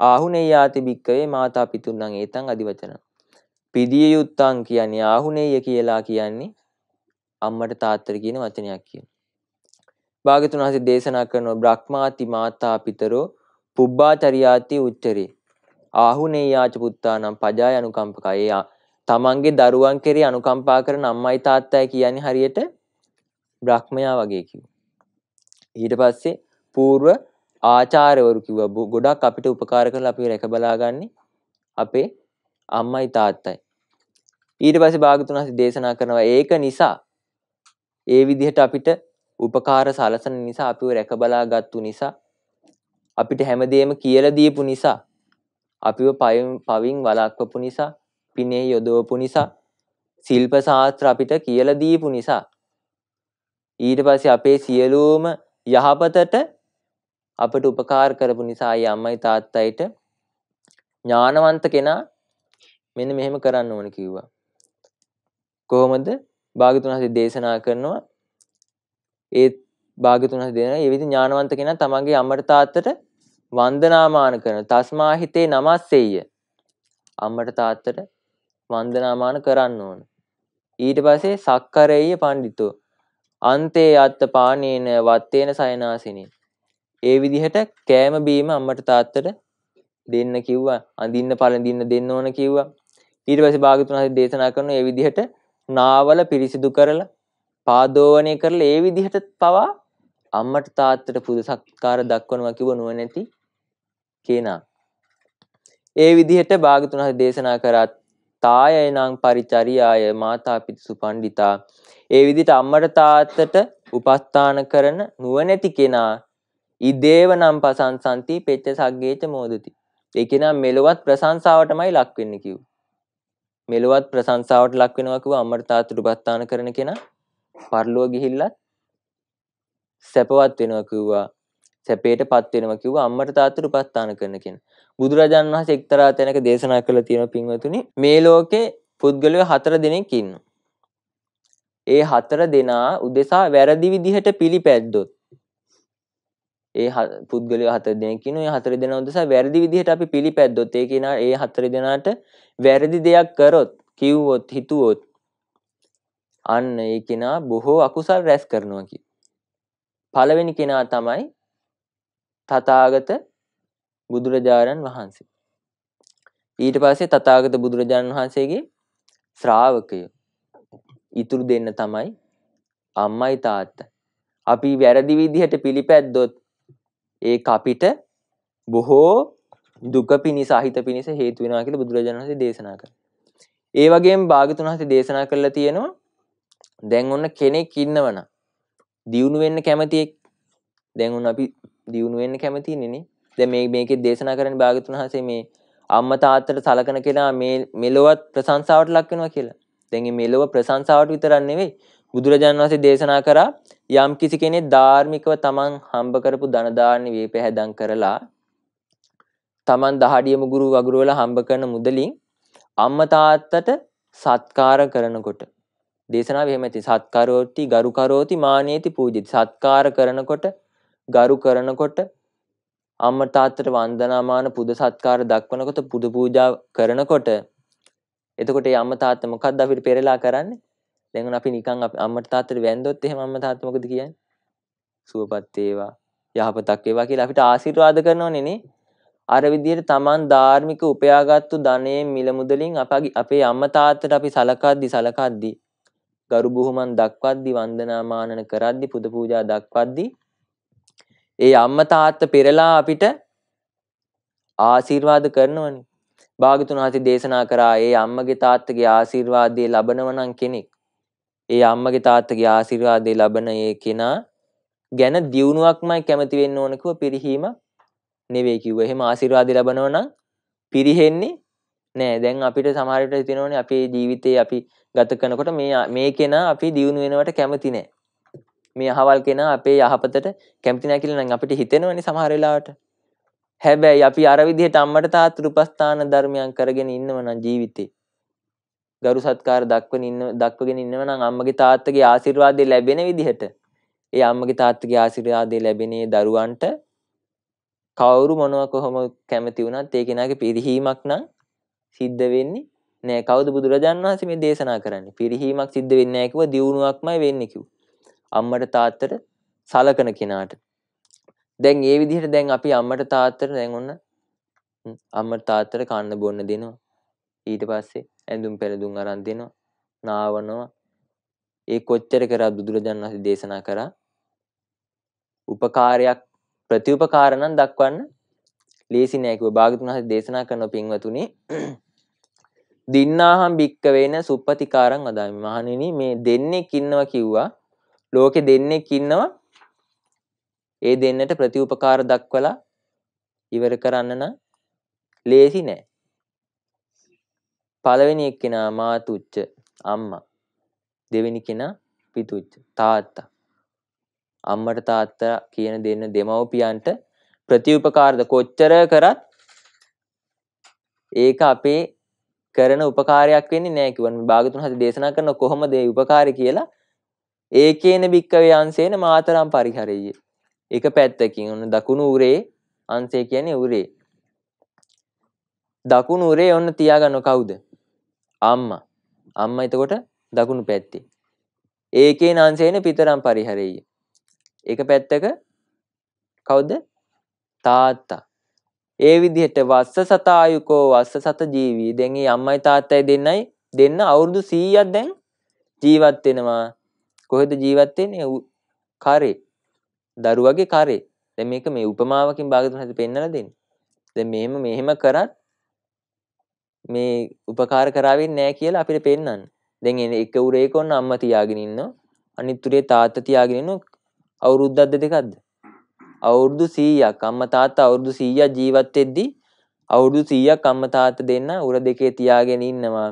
ආහුනේයාති භික්කවේ මාතා පිතුන්නං ඒතං අදිවචන. පිදිය යුත්තං කියන්නේ ආහුනේය කියලා කියන්නේ අම්මට තාත්තට කියන වචනයක් කියන. භාග්‍යතුන් වහන්සේ දේශනා කරන බ්‍රහ්මාති මාතා පිතරෝ පුබ්බාචරියාති උච්චරේ. ආහුනේයාච පුත්තානම් පජායනුකම්පකයේ තමන්ගේ දරුවන් කෙරේ අනුකම්පා කරන අම්මයි තාත්තයි කියන්නේ හරියට බ්‍රහ්මයා වගේ කිව්වා. ඊට පස්සේ పూర్ව ආචාර්යවරු කිව්වා ගොඩක් අපිට උපකාර කරලා අපි රැක බලාගන්නේ අපේ අම්මයි තාත්තයි. ඊට පස්සේ භාගතුන් හස් දේශනා කරනවා ඒක නිසා ඒ විදිහට අපිට උපකාර සලසන නිසා අපිව රැක බලාගත්තු නිසා අපිට හැමදේම කියලා දීපු නිසා අපිව පවින් වළක්වපු නිසා පිනේ යොදවපු නිසා ශිල්ප ශාස්ත්‍ර අපිට කියලා දීපු නිසා ඊට පස්සේ අපේ සියලුම යහපතට අපට උපකාර කරපු නිසා අය අම්මයි තාත්තයිට ඥානවන්ත කෙනා මෙන්න මෙහෙම කරන්න ඕන කිව්වා. කොහොමද? භාග්‍යතුන් හසේ දේශනා කරනවා ඒ භාග්‍යතුන් හසේ දෙන ඒ විදිහ ඥානවන්ත කෙනා තමන්ගේ අම්මට තාත්තට වන්දනාමාන කරන තස්මා හිතේ නමස්සෙය අම්මට තාත්තට වන්දනාමාන කරන්න ඕන. ඊට පස්සේ සක්කරෙය පණ්ඩිතෝ අන්තේ අත්ත පානේන වත්තේන සයනාසිනේ. ඒ විදිහට කෑම බීම අම්මට තාත්තට දෙන්න කිව්වා. අඳින්න පළඳින්න දෙන්න ඕන කිව්වා. ඊට පස්සේ භාග්‍යතුන් හරි දේශනා කරන ඒ විදිහට නාවල පිරිසිදු කරලා පාදෝවණය කරලා ඒ විදිහට පවා අම්මට තාත්තට පුද සත්කාර දක්වනවා කිව්ව නුවණැති කේනා. ඒ විදිහට භාග්‍යතුන් හරි දේශනා කරත් තායයනං පරිචරියාය මාතා පිතිසු පණ්ඩිතා ඒ විදිහට අම්මට තාත්තට උපස්ථාන කරන නුවණැති කෙනා ඉදේව නම් පසංසන්ති පෙච්ච සග්ගේච මෝදති. ඒ කෙනා මෙලොවත් ප්‍රශංසාවටමයි ලක් වෙන්නේ කිව්වා. මෙලොවත් ප්‍රශංසාවට ලක් වෙනවා කිව්වා අමර තාත්තට උපස්ථාන කරන කෙනා පරලෝ ගිහිල්ලත් සැපවත් වෙනවා කිව්වා. සැපේටපත් වෙනවා කිව්වා අම්මට තාත්තට උපස්ථාන කරන කෙනා. බුදුරජාන් වහස එක්තරා තැනක දේශනා කළ තියෙන පින්වතුනි මේ ලෝකේ පුද්ගලයෝ හතර දෙනෙක් ඉන්නවා. ඒ හතර දෙනා උදෙසා වැරදි විදිහට පිළිපැද්දොත් ඒ පුද්ගලයෝ හතර දෙනෙක් ඉන්නවා. ඒ හතර දෙනා උදෙසා වැරදි විදිහට අපි පිළිපැද්දොත් ඒ කෙනා ඒ හතර දෙනාට වැරදි දෙයක් කරොත්, කිව්වොත්, හිතුවොත් අන්න ඒ කෙනා බොහෝ අකුසල් රැස් කරනවා කි. පළවෙනි කෙනා තමයි තථාගත බුදුරජාණන් වහන්සේ. ඊට පස්සේ තථාගත බුදුරජාණන් වහන්සේගේ ශ්‍රාවකය ඉතුරු දෙන්න තමයි අම්මයි තාත්තා. අපි වැරදි විදිහට පිළිපැද්දොත් ඒ කපිට බොහෝ දුක පිණිස අහිත පිණිස හේතු වෙනවා කියලා බුදුරජාණන් වහන්සේ දේශනා කළා. ඒ වගේම භාගතුන් වහන්සේ දේශනා කළා තියෙනවා දැන් ඔන්න කෙනෙක් ඉන්නවනම් දියුණු වෙන්න කැමති දැන් ඔන්න අපි දියුණු වෙන්න කැමතිනේ නේ. දැන් මේ මේකේ දේශනා කරන භාගතුන් වහන්සේ මේ අම්මා තාත්තට සලකන කෙනා මේ මෙලොවත් ප්‍රශංසාවට ලක් වෙනවා කියලා. දැන් මේ මෙලොව ප්‍රශංසාවට විතරක් නෙවෙයි බුදුරජාන් වහන්සේ දේශනා කරා යම් කිසි කෙනෙක් ධාර්මිකව තමන් හම්බ කරපු ධන දාන්න වේපැහැදම් කරලා තමන් දහඩිය මුගුරු වගුරු වල හම්බ කරන මුදලින් අම්මා තාත්තට සත්කාර කරනකොට දේශනාව එහෙම ඇති සත්කාරෝති ගරු කරෝති මානේති පූජිත සත්කාර කරනකොට ගරු කරනකොට අම්මට තාත්තට වන්දනාමාන පුද සත්කාර දක්වනකොට පුද පූජා කරනකොට එතකොට ඒ අම්මා තාත්තා මොකද්ද අපිට පෙරලා කරන්නේ? දැන් අපි නිකන් අපි අම්මට තාත්තට වැන්දොත් එහෙම අම්මා තාත්තා මොකද කියන්නේ? සුවපත් වේවා යහපතක් වේවා කියලා අපිට ආශිර්වාද කරනවනේ නේ. අර විදිහට Taman ධාර්මික උපයාගත්තු ධනයෙන් මිල මුදලින් අපේ අම්මා තාත්තට අපි සලකද්දි සලකද්දි ගරු බුහුමන් දක්වද්දි වන්දනාමානන කරද්දි පුද පූජා දක්වද්දි ඒ අම්ම තාත්ත පෙරලා අපිට ආශිර්වාද කරනවනේ. භාගතුන් වහන්සේ දේශනා කරා ඒ අම්මගේ තාත්තගේ ආශිර්වාදය ලබනවනම් කෙනෙක් ඒ අම්මගේ තාත්තගේ ආශිර්වාදය ලබන ඒ කෙනා ගැන දියුණුවක්මයි කැමති වෙන්න ඕන කිව්ව පිරිහීම නෙවෙයි කිව්ව. එහෙම ආශිර්වාදය ලබනවා නම් පිරිහෙන්නේ නෑ. දැන් අපිට සමහර විට හිතෙනවනේ අපේ ජීවිතේ අපි ගත කරනකොට මේ මේ කෙනා අපි දියුණු වෙනවට කැමති නෑ. මේ අහවල් කෙන අපේ යහපතට කැමතිනෑ කියලන අපිට හිතෙනවනි සමහරලාට හැබැයි අපි අරවිදිහට අම්මට තාත් රුපස්ථාන ධර්මයන් කරගෙන ඉන්නවනම් ජීවිතේ ගරු සත්කාර දක්වන ඉන්න දක්වගෙන ඉන්නවනම් අම්මගේ තාත්තගේ ආශිර්වාදය ලැබෙන විදිහට ඒ අම්මගේ තාත්තගේ ආශිර්වාදය ලැබෙනේ දරුවන්ට කවුරු මොනව කොහොම කැමති වුණත් ඒ කෙනාගේ පිරිහීමක් නම් සිද්ධ වෙන්නේ නෑ කවුද බුදුරජාණන් වහන්සේ මේ දේශනා කරන්නේ පිරිහීමක් සිද්ධ වෙන්නේ නෑ කිව්වා දියුණුවක්මයි වෙන්නේ කිව්වා අම්මට තාත්තට සලකන කෙනාට. දැන් ඒ විදිහට දැන් අපි අම්මට තාත්තට දැන් ඔන්න අම්මට තාත්තට කන්න බොන්න දෙනවා. ඊට පස්සේ ඇඳුම් පැළඳුම් අරන් දෙනවා. නාවනවා. ඒ කොච්චර කරා බුදුරජාණන් වහන්සේ දේශනා කරා උපකාරයක් ප්‍රතිඋපකාර නම් දක්වන්න ලේසි නෑ කිව්වා. භාගතුන් වහන්සේ දේශනා කරන පින්වතුනි (clears throat) දින්නාහම් භික්කවේන සුප්පතිකාරං අදාමි. මහණෙනි මේ දෙන්නේ කින්නවා කිව්වා ලෝකෙ දෙන්නෙක් ඉන්නවා ඒ දෙන්නට ප්‍රතිඋපකාර දක්වලා ඉවර කරන්න නම් ලේසි නෑ. පළවෙනි එක්කෙනා මාතුච්ච අම්මා. දෙවෙනි කෙනා පිතුච්ච තාත්තා. අම්මට තාත්තා කියන දෙන්න දෙමව්පියන්ට ප්‍රතිඋපකාරද කොච්චර කරත් ඒක අපේ කරන උපකාරයක් වෙන්නේ නෑ කිව්වන්. භාගතුන් හද දේශනා කරන කොහොමද ඒ උපකාරය කියලා ඒකේන භික්කවේ අංශේන මාතරම් පරිහරෙය. එක පැත්තකින් ඔන්න දකුණු උරේ අංශය කියන්නේ උරේ. දකුණු උරේ ඔන්න තියාගන්න කවුද? අම්මා. අම්මා එතකොට දකුණු පැත්තේ. ඒකේන අංශේන පිතරම් පරිහරෙය. එක පැත්තක කවුද? තාත්තා. ඒ විදිහට වස්ස සතායුකෝ වස්ස සත ජීවී. දැන් මේ අම්මයි තාත්තයි දෙන්නයි දෙන්න අවුරුදු 100ක් දැන් ජීවත් වෙනවා. කොහෙද ජීවත් වෙන්නේ? කරේ. දරුවගේ කරේ. දැන් මේක මේ උපමාවකින් භාගතුන් හද පෙන්නලා දෙන්නේ. දැන් මෙහෙම මෙහෙම කරත් මේ උපකාර කරාවෙන්නේ නැහැ කියලා අපිට පෙන්නන්න. දැන් එක උරේක ඔන්න අම්මා තියාගෙන ඉන්නවා. අනිත් උරේ තාත්තා තියාගෙන ඉන්නවා. අවුරුද්දක්ද දෙකක්ද? අවුරුදු 100ක් අම්මා තාත්තා අවුරුදු 100ක් ජීවත් වෙද්දී අවුරුදු 100ක් අම්මා තාත්තා දෙන්න උර දෙකේ තියාගෙන ඉන්නවා.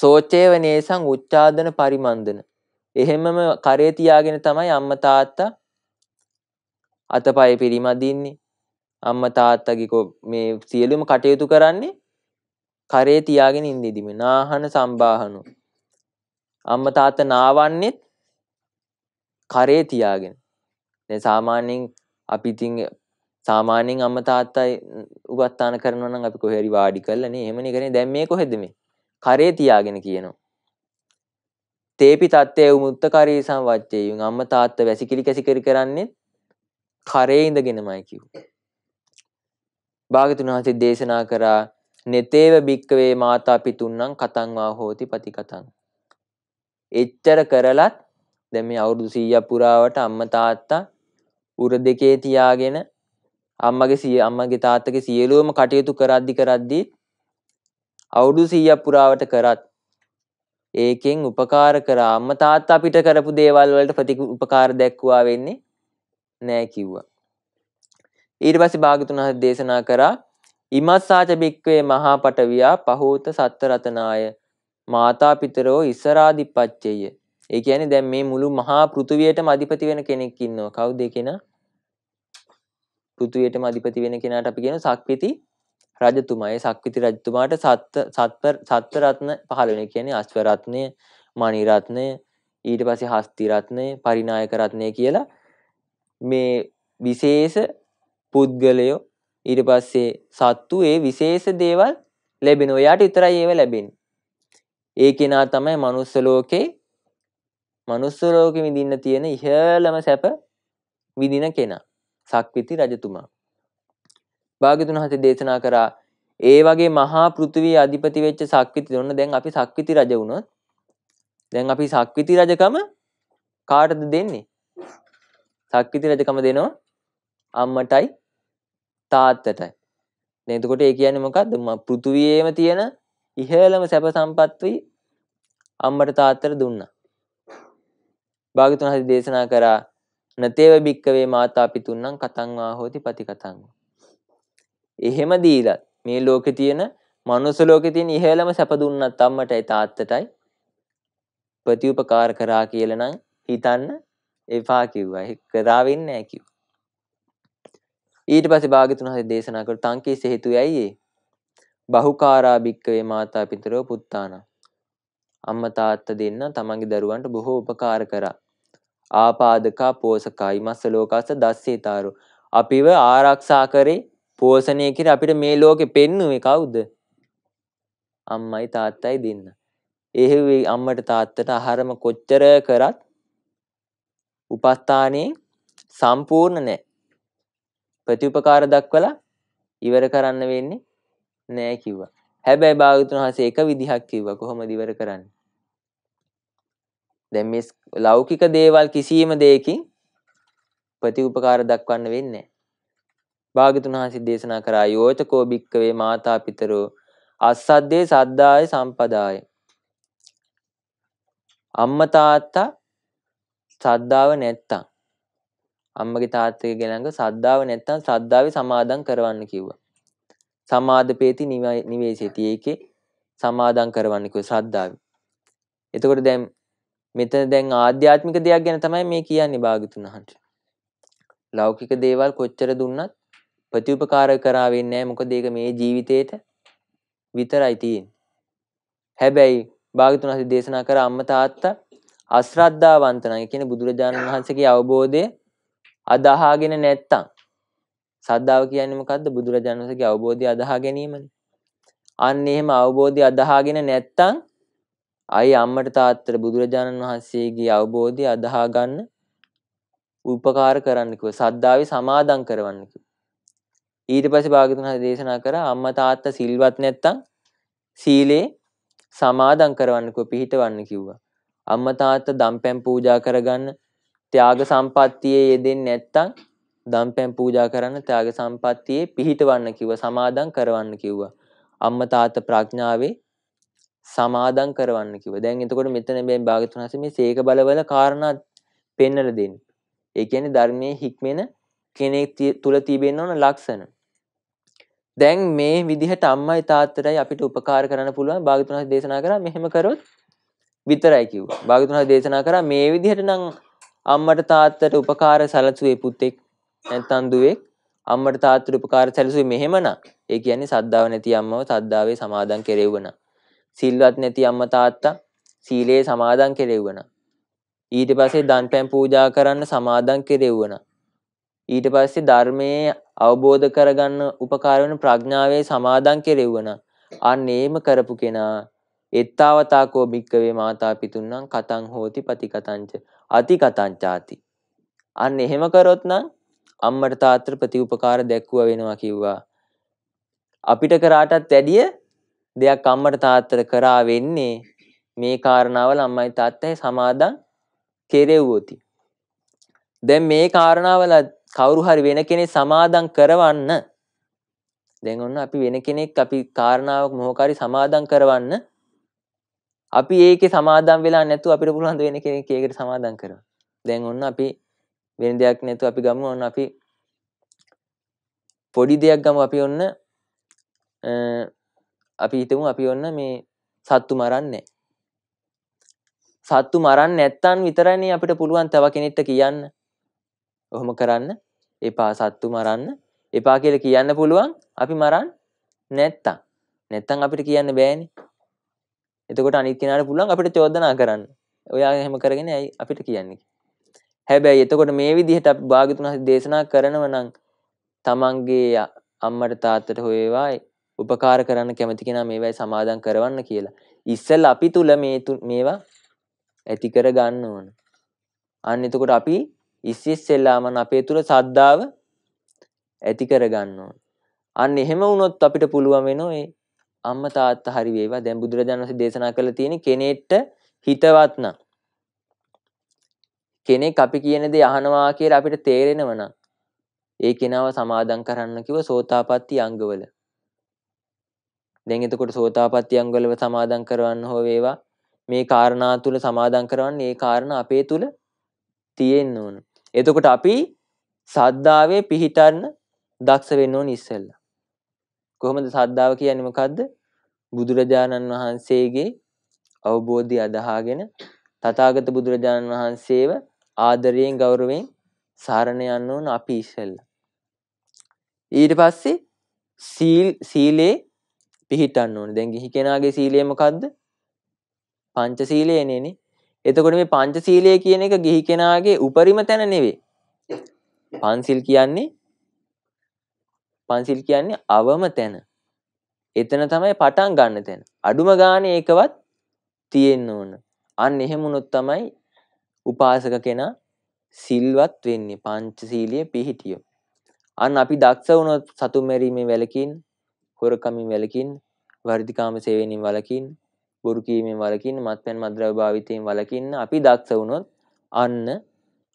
සෝචේව නේසං උච්චාදන පරිමන්දන එහෙමම කරේ තියාගෙන තමයි අම්මා තාත්තා අතපය පිරිමදින්නේ. අම්මා තාත්තගේ මේ සියලුම කටයුතු කරන්නේ කරේ තියාගෙන ඉඳිදිම. නාහන සම්බාහනු. අම්මා තාත්තා නාවන්නේත් කරේ තියාගෙන. දැන් සාමාන්‍යයෙන් අපි ඉතින් සාමාන්‍යයෙන් අම්මා තාත්තා උගත්තාන කරනවා නම් අපි කොහේ හරි වාඩි කරලා නේ එහෙමනේ කරන්නේ. දැන් මේ කොහෙද මේ? කරේ තියාගෙන කියනවා. තේපි තත්ත්වය මුත්තකාරී සම්වච්චයුන් අම්ම තාත්ත වැසිකිලි කැසිකරි කරන්නේ කරේ ඉඳගෙනමයි කිව්. භාගතුන් වහන්සේ දේශනා කරා නෙතේව භික්කවේ මාතා පිතුන්නම් කතන්වා හෝති පතිකතන්. එච්චර කරලත් දැම අවුරුදු සීය පුරාවට අම්ම තාත්තා උර දෙකේ තියාගෙන අම්මගේ සිය අම්මගේ තාත්තක සියලුවම කටයුතු කරද්දි කරද්දී අවුඩු සීය පුරාවට කරත් ඒකෙන් උපකාර කරා අම්මා තාත්තා අපිට කරපු දේවල් වලට ප්‍රතිඋපකාර දැක්ුවා වෙන්නේ නෑ කිව්වා. ඊට පස්සේ භාගතුන් වහන්සේ දේශනා කරා ඉමස්සාච බික්වේ මහා පටවියා පහූත සත්ත රතනාය මාතා පිතරෝ ඉස්සරාදිපච්චය. ඒ කියන්නේ දැන් මේ මුළු මහා පෘථුවියටම අධිපති වෙන කෙනෙක් ඉන්නවා. කවුද ඒ කෙනා? පෘථුවියටම අධිපති වෙන කෙනාට අපි කියන සක්විති රජතුමයි සක්විති රජතුමාට සත්ව සත්ව සත්ව රත්න පහළ වෙන කියන්නේ අශ්ව රත්නය, මණි රත්නය, ඊට පස්සේ හස්ති රත්නය, පරිනායක රත්නය කියලා මේ විශේෂ පුද්ගලයෝ ඊට පස්සේ සත්තු ඒ විශේෂ දේවල් ලැබෙන. ඔයාට විතරයි ඒව ලැබෙන්නේ. ඒ කෙනා තමයි manuss ලෝකේ manuss ලෝකෙ විඳින්න තියෙන ඉහළම සැප විඳින කෙනා. සක්විති රජතුමා. භාග්‍යතුන් වහන්සේ දේශනා කරා ඒ වගේ මහා පෘථිවියේ අධිපති වෙච්ච සක්විති ඔන්න දැන් අපි සක්විති රජ වුණොත් දැන් අපි සක්විති රජකම කාටද දෙන්නේ? සක්විති රජකම දෙනවා අම්මටයි තාත්තටයි. දැන් එතකොට ඒ කියන්නේ මොකද්ද? පෘථුවියේම තියෙන ඉහළම සැප සම්පත් වී අම්මට තාත්තට දුන්නා. භාග්‍යතුන් හරි දේශනා කරා නතේව බික්කවේ මාතා පිතුන්නම් කතං වා හෝති පති කතං. එහෙම දීලත් මේ ලෝකේ තියෙන මනුස්ස ලෝකේ තියෙන ඉහළම සැප දුන්නත් අම්මටයි තාත්තටයි ප්‍රතිඋපකාර කරා කියලා නම් හිතන්න එපා කිව්වා. කරා වෙන්නේ නැහැ කිව්වා. ඊට පස්සේ භාග්‍යතුන් හරි දේශනා කර තංකීස හේතු යයි බහුකාරා භික්කවේ මාතා පිතරෝ පුත්තාන අම්මා තාත්තා දෙන්න තමන්ගේ දරුවන්ට බොහෝ උපකාර කරා. ආපාදකා පෝසකයි මස්ස ලෝකස්ස දස්සේතාරෝ අපිව ආරක්ෂා කරේ පෝෂණය කර අපිට මේ ලෝකෙ පෙන්නුවේ කවුද? අම්මයි තාත්තයි දෙන්න. එහෙව් අම්මට තාත්තට ආහාරම කොච්චර කරත් උපස්ථානේ සම්පූර්ණ නැහැ. ප්‍රතිඋපකාර දක්වලා ඉවර කරන්න වෙන්නේ නෑ කිව්වා. හැබැයි භාගතුන් වහන්සේ එක විදිහක් කිව්වා කොහොමද ඉවර කරන්නේ? දැන් මේ ලෞකික දේවල් කිසියම් දෙයකින් ප්‍රතිඋපකාර දක්වන්න වෙන්නේ භාගතුන් වහන්සේ දේශනා කරා යෝචකෝ භික්කවේ මාතා පිතරෝ අස්සද්දේ සද්දාය සම්පදාය අම්ම තාත්තා සද්දාව නැත්තම් අම්මගේ තාත්තගේ ළඟ සද්දාව නැත්තම් සද්දාවේ සමාදම් කරවන්න කිව්වා. සමාදපේති නිවේසෙති ඒකේ සමාදම් කරවන්න කිව්වා සද්දාවේ. එතකොට දැන් මෙතන දැන් ආධ්‍යාත්මික දෙයක් ගැන තමයි මේ කියන්නේ භාගතුන් වහන්සේ. ලෞකික දේවල් කොච්චර දුන්නත් ප්‍රතිඋපකාර කරා වෙන්නේ නැහැ. මොකද ඒක මේ ජීවිතේට විතරයි තියෙන්නේ. හැබැයි භාග්‍යතුන් වහන්සේ දේශනා කර අම්මා තාත්තා අශ්‍රද්ධාවන්ත නම්. ඒ කියන්නේ බුදුරජාණන් වහන්සේගේ අවබෝධය අදහාගෙන නැත්තම් සද්ධාව කියන්නේ මොකද්ද? බුදුරජාණන් වහන්සේගේ අවබෝධය අදහා ගැනීමනේ. අන්න එහෙම අවබෝධය අදහාගෙන නැත්තම් අයි අම්මට තාත්තට බුදුරජාණන් වහන්සේගේ අවබෝධය අදහා ගන්න උපකාර කරන්න කිව්වා. සද්ධාවේ සමාදම් කරවන්න කිව්වා. ඊට පස්සේ භාග්‍යතුන් හරි දේශනා කරා අම්මා තාත්තා සිල්වත් නැත්තම් සීලේ සමාදන් කරවන්නකෝ පිහිටවන්න කිව්වා. අම්මා තාත්තා දම්පැන් පූජා කරගන්න ත්‍යාග සම්පත්තියේ යෙදෙන්නේ නැත්තම් දම්පැන් පූජා කරන්න ත්‍යාග සම්පත්තියේ පිහිටවන්න කිව්වා සමාදන් කරවන්න කිව්වා. අම්මා තාත්තා ප්‍රඥාවේ සමාදම් කරවන්න කිව්වා. දැන් එතකොට මෙතන මේ භාගතුන් හසේ මේ සීක බලවල කාරණා පෙන්වලා දෙන්නේ. ඒ කියන්නේ ධර්මයේ හික්මෙන කෙනෙක් තුල තිබෙන්න ඕන ලක්ෂණ. දැන් මේ විදිහට අම්මයි තාත්තටයි අපිට උපකාර කරන්න පුළුවන් භාග්‍යතුන් හරි දේශනා කරා මෙහෙම කරොත් විතරයි කිව්වා. භාග්‍යතුන් හරි දේශනා කරා මේ විදිහට නම් අම්මට තාත්තට උපකාර සැලසුවේ පුතෙක් නැත්නම් දුවෙක් අම්මට තාත්තට උපකාර සැලසුවේ මෙහෙමනම් ඒ කියන්නේ සද්ධාව නැති අම්මව සද්ධාවේ සමාදන් කෙරෙවුණා. සිල්වත් නැති අම්මා තාත්තා සීලයේ සමාදන් කෙරෙවුණා. ඊට පස්සේ දන් පෑම් පූජා කරන්න සමාදන් කෙරෙවුණා. ඊට පස්සේ ධර්මයේ අවබෝධ කරගන්න උපකාර වෙන ප්‍රඥාවේ සමාදන් කෙරෙවුවන අන්නේම කරපු කෙනා එත්තාවතාකෝ භික්කවේ මාතා පිතුන්නම් කතං හෝති පතිකතංච අතිකතංචාති අන්න එහෙම කරොත් නම් අම්මට තාත්‍ර ප්‍රතිඋපකාර දැක්වුවා වෙනවා කිව්වා අපිට කරාටත් වැඩිය දෙයක් අම්මට තාත්තට කරා වෙන්නේ මේ කාරණාවල අම්මයි තාත්තයි සමාදන් කෙරෙව්වොති. දැන් මේ කාරණාවලත් කවුරු හරි වෙන කෙනෙක් සමාදම් කරවන්න දැන් ඔන්න අපි වෙන කෙනෙක් අපි කාරණාවක් මොහොකාරි සමාදම් කරවන්න අපි ඒකේ සමාදම් වෙලා නැතුව අපිට පුළුවන් වෙන කෙනෙක් ඒකට සමාදම් කරවන්න. දැන් ඔන්න අපි වෙන දෙයක් නැතුව අපි ගමු ඔන්න අපි පොඩි දෙයක් ගමු අපි ඔන්න අපි හිතමු අපි ඔන්න මේ සත්තු මරන්නේ. සත්තු මරන්නේ නැත්තම් විතරනේ අපිට පුළුවන් තව කෙනෙක්ට කියන්න. ඔහොම කරන්න එපා සත්තු මරන්න එපා කියල කියන්න පුළුවන් අපි මරන් නැත්තං නැත්තං අපිට කියන්න බෑනි එතකොට අනිත්තිනට පුළුවන් අපිට චෝදනා කරන්න ඔයා හෙම කරගෙන ඇයි අපිට කියන්නේ හැබැයි එතකොට මේ විදිහට භාගතුන දේශනා කරනව නං තමන්ගේ අම්මට තාත්තට හොයවායි උපකාර කරන්න කැමති කෙන මේවයි සමාධන් කරවන්න කියලා ඉස්සල් අපි තුළ මේතු මේවා ඇති කර ගන්න ඕන අන්න එතකොට අපි ඉස්සෙල්ලාම අපේ තුල සද්ධාව ඇති කරගන්න ඕන. අන්න එහෙම වුණොත් අපිට පුළුවන් වෙනෝ ඒ අම්මා තාත්තා හරි වේවා දැන් බුදුරජාණන් වහන්සේ දේශනා කළා තියෙන කෙනෙක්ට හිතවත් නම් කෙනෙක් අපි කියන දේ අහනවා කියලා අපිට තේරෙනව නම් ඒ කෙනාව සමාදම් කරන්න කිව්ව සෝතාපට්ටි අංගවල. දැන් එතකොට සෝතාපට්ටි අංගවල සමාදම් කරවන්න හෝ වේවා මේ කාරණා තුල සමාදම් කරවන්න ඒ කාරණා අපේ තුල තියෙන්න ඕනේ. එතකොට අපි සද්ධාවේ පිහිටන්න දක්ෂ වෙන්න ඕන ඉස්සෙල්ලා. කොහොමද සද්ධාව කියන්නේ මොකද්ද? බුදුරජාණන් වහන්සේගේ අවබෝධය අදහාගෙන තථාගත බුදුරජාණන් වහන්සේව ආදරයෙන් ගෞරවයෙන් සාරණ යන්න ඕන අපි ඉස්සෙල්ලා. ඊට පස්සේ සීල් සීලේ පිහිටන්න ඕනේ. දැන් ගිහි කෙනාගේ සීලය මොකද්ද? පංච සීලයනේ නේ. එතකොට මේ පංචශීලය කියන එක ගිහි කෙනාගේ උපරිම තැන නෙවෙයි. පන්සිල් කියන්නේ පන්සිල් කියන්නේ අවම තැන. එතන තමයි පටන් ගන්න තැන. අඩුම ගානේ ඒකවත් තියෙන්න ඕන. අන්න එහෙම වුණොත් තමයි උපාසක කෙනා සිල්වත් වෙන්නේ පංචශීලයේ පිහිටියෝ. අන්න අපි දක්ෂ වුණොත් සතුම් මැරීමේ වැලකින්, හොරකමින් වැලකින්, වර්ධිකාම සේවනයෙන් වැලකින්, බොරු කීමෙන් වලකින්න මත්පැන් මද්‍රව්‍ය භාවිතයෙන් වලකින්න අපි දක්ෂ වුණොත් අන්න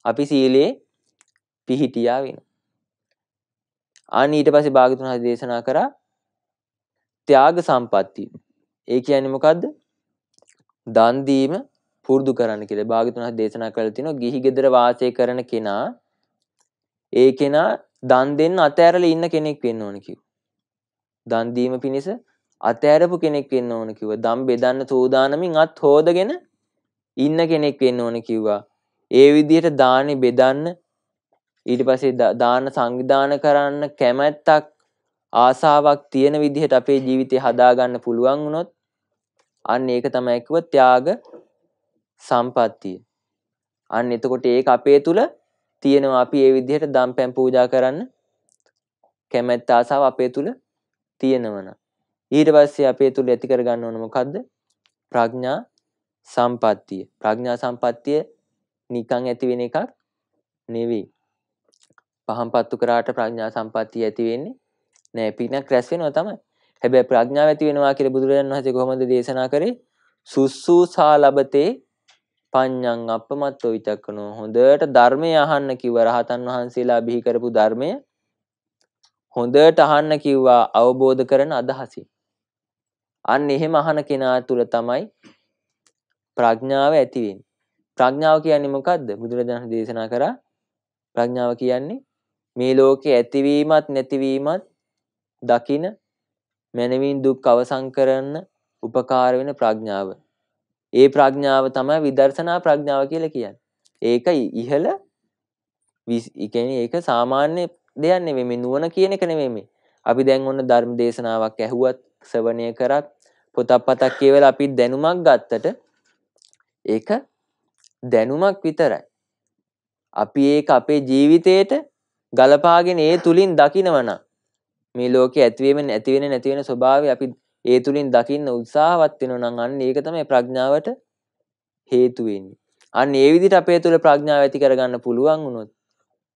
අපි සීලේ පිහිටියා වෙනවා. අන්න ඊට පස්සේ භාග්‍යතුන් හරි දේශනා කරා ත්‍යාග සම්පatti. ඒ කියන්නේ මොකද්ද? දන් දීම පුරුදු කරන්න කියලා භාග්‍යතුන් හරි දේශනා කරලා තිනවා ගිහි ගෙදර වාසය කරන කෙනා ඒ කෙනා දන් දෙන්න අතෑරලා ඉන්න කෙනෙක් වෙන්න ඕන කිව්වා. දන් දීම පිණිස අතෑරපු කෙනෙක් වෙන්න ඕන කිව්ව. දම් බෙදන්න සූදානමින් අත් හොදගෙන ඉන්න කෙනෙක් වෙන්න ඕන කිව්වා. ඒ විදිහට දානි බෙදන්න ඊට පස්සේ දාන සංවිධාන කරන්න කැමැත්තක් ආසාවක් තියෙන විදිහට අපේ ජීවිතය හදාගන්න පුළුවන් වුණොත් අන්න ඒක තමයි කිව්ව ත්‍යාග සම්පත්තිය. අන්න එතකොට ඒක අපේ තුල තියෙනවා අපි ඒ විදිහට දම් පැම් පූජා කරන්න කැමැත්ත ආසාව අපේ තුල තියෙනවනම් ඊට පස්සේ අපේ තුල ඇති කරගන්න ඕන මොකද්ද? ප්‍රඥා සම්පත්තිය. ප්‍රඥා සම්පත්තිය නිකන් ඇති වෙන එකක් නෙවෙයි. පහම්පත්තු කරාට ප්‍රඥා සම්පත්තිය ඇති වෙන්නේ නෑ. පිනක් රැස් වෙනවා තමයි. හැබැයි ප්‍රඥාව ඇති වෙනවා කියලා බුදුරජාණන් වහන්සේ කොහොමද දේශනා කරේ? සුස්සූසා ලබතේ පඤ්ඤං අපමත්තෝ විතක්කනෝ හොඳට ධර්මය අහන්න කිව්ව රහතන් වහන්සේලා බිහි කරපු ධර්මය හොඳට අහන්න කිව්වා අවබෝධ කරන අදහසින් අන්න එහෙම අහන කෙනා තුළ තමයි ප්‍රඥාව ඇති වෙන්නේ. ප්‍රඥාව කියන්නේ මොකද්ද? බුදුරජාණන් දේශනා කරා ප්‍රඥාව කියන්නේ මේ ලෝකේ ඇතිවීමත් නැතිවීමත් දකින මනමින් දුක් අවසන් කරන්න උපකාර වෙන ප්‍රඥාව. ඒ ප්‍රඥාව තමයි විදර්ශනා ප්‍රඥාව කියලා කියන්නේ. ඒක ඉහළ කියන්නේ ඒක සාමාන්‍ය දෙයක් නෙමෙයි මේ නුවණ කියන එක නෙමෙයි. අපි දැන් ඔන්න ධර්ම දේශනාවක් ඇහුවත් ශ්‍රවණය කරත් පොතක් පතක් කියවලා අපි දැනුමක් ගත්තට ඒක දැනුමක් විතරයි. අපි ඒක අපේ ජීවිතේට ගලපාගෙන ඒ තුලින් දකිනවනම් මේ ලෝකේ ඇතිවීමෙන් ඇතිවෙන නැති වෙන ස්වභාවය අපි ඒ තුලින් දකින්න උත්සාහවත් වෙනවා නම් අන්න ඒක තමයි ප්‍රඥාවට හේතු වෙන්නේ. අන්න ඒ විදිහට අපේ තුල ප්‍රඥාව ඇති කරගන්න පුළුවන් වුණොත්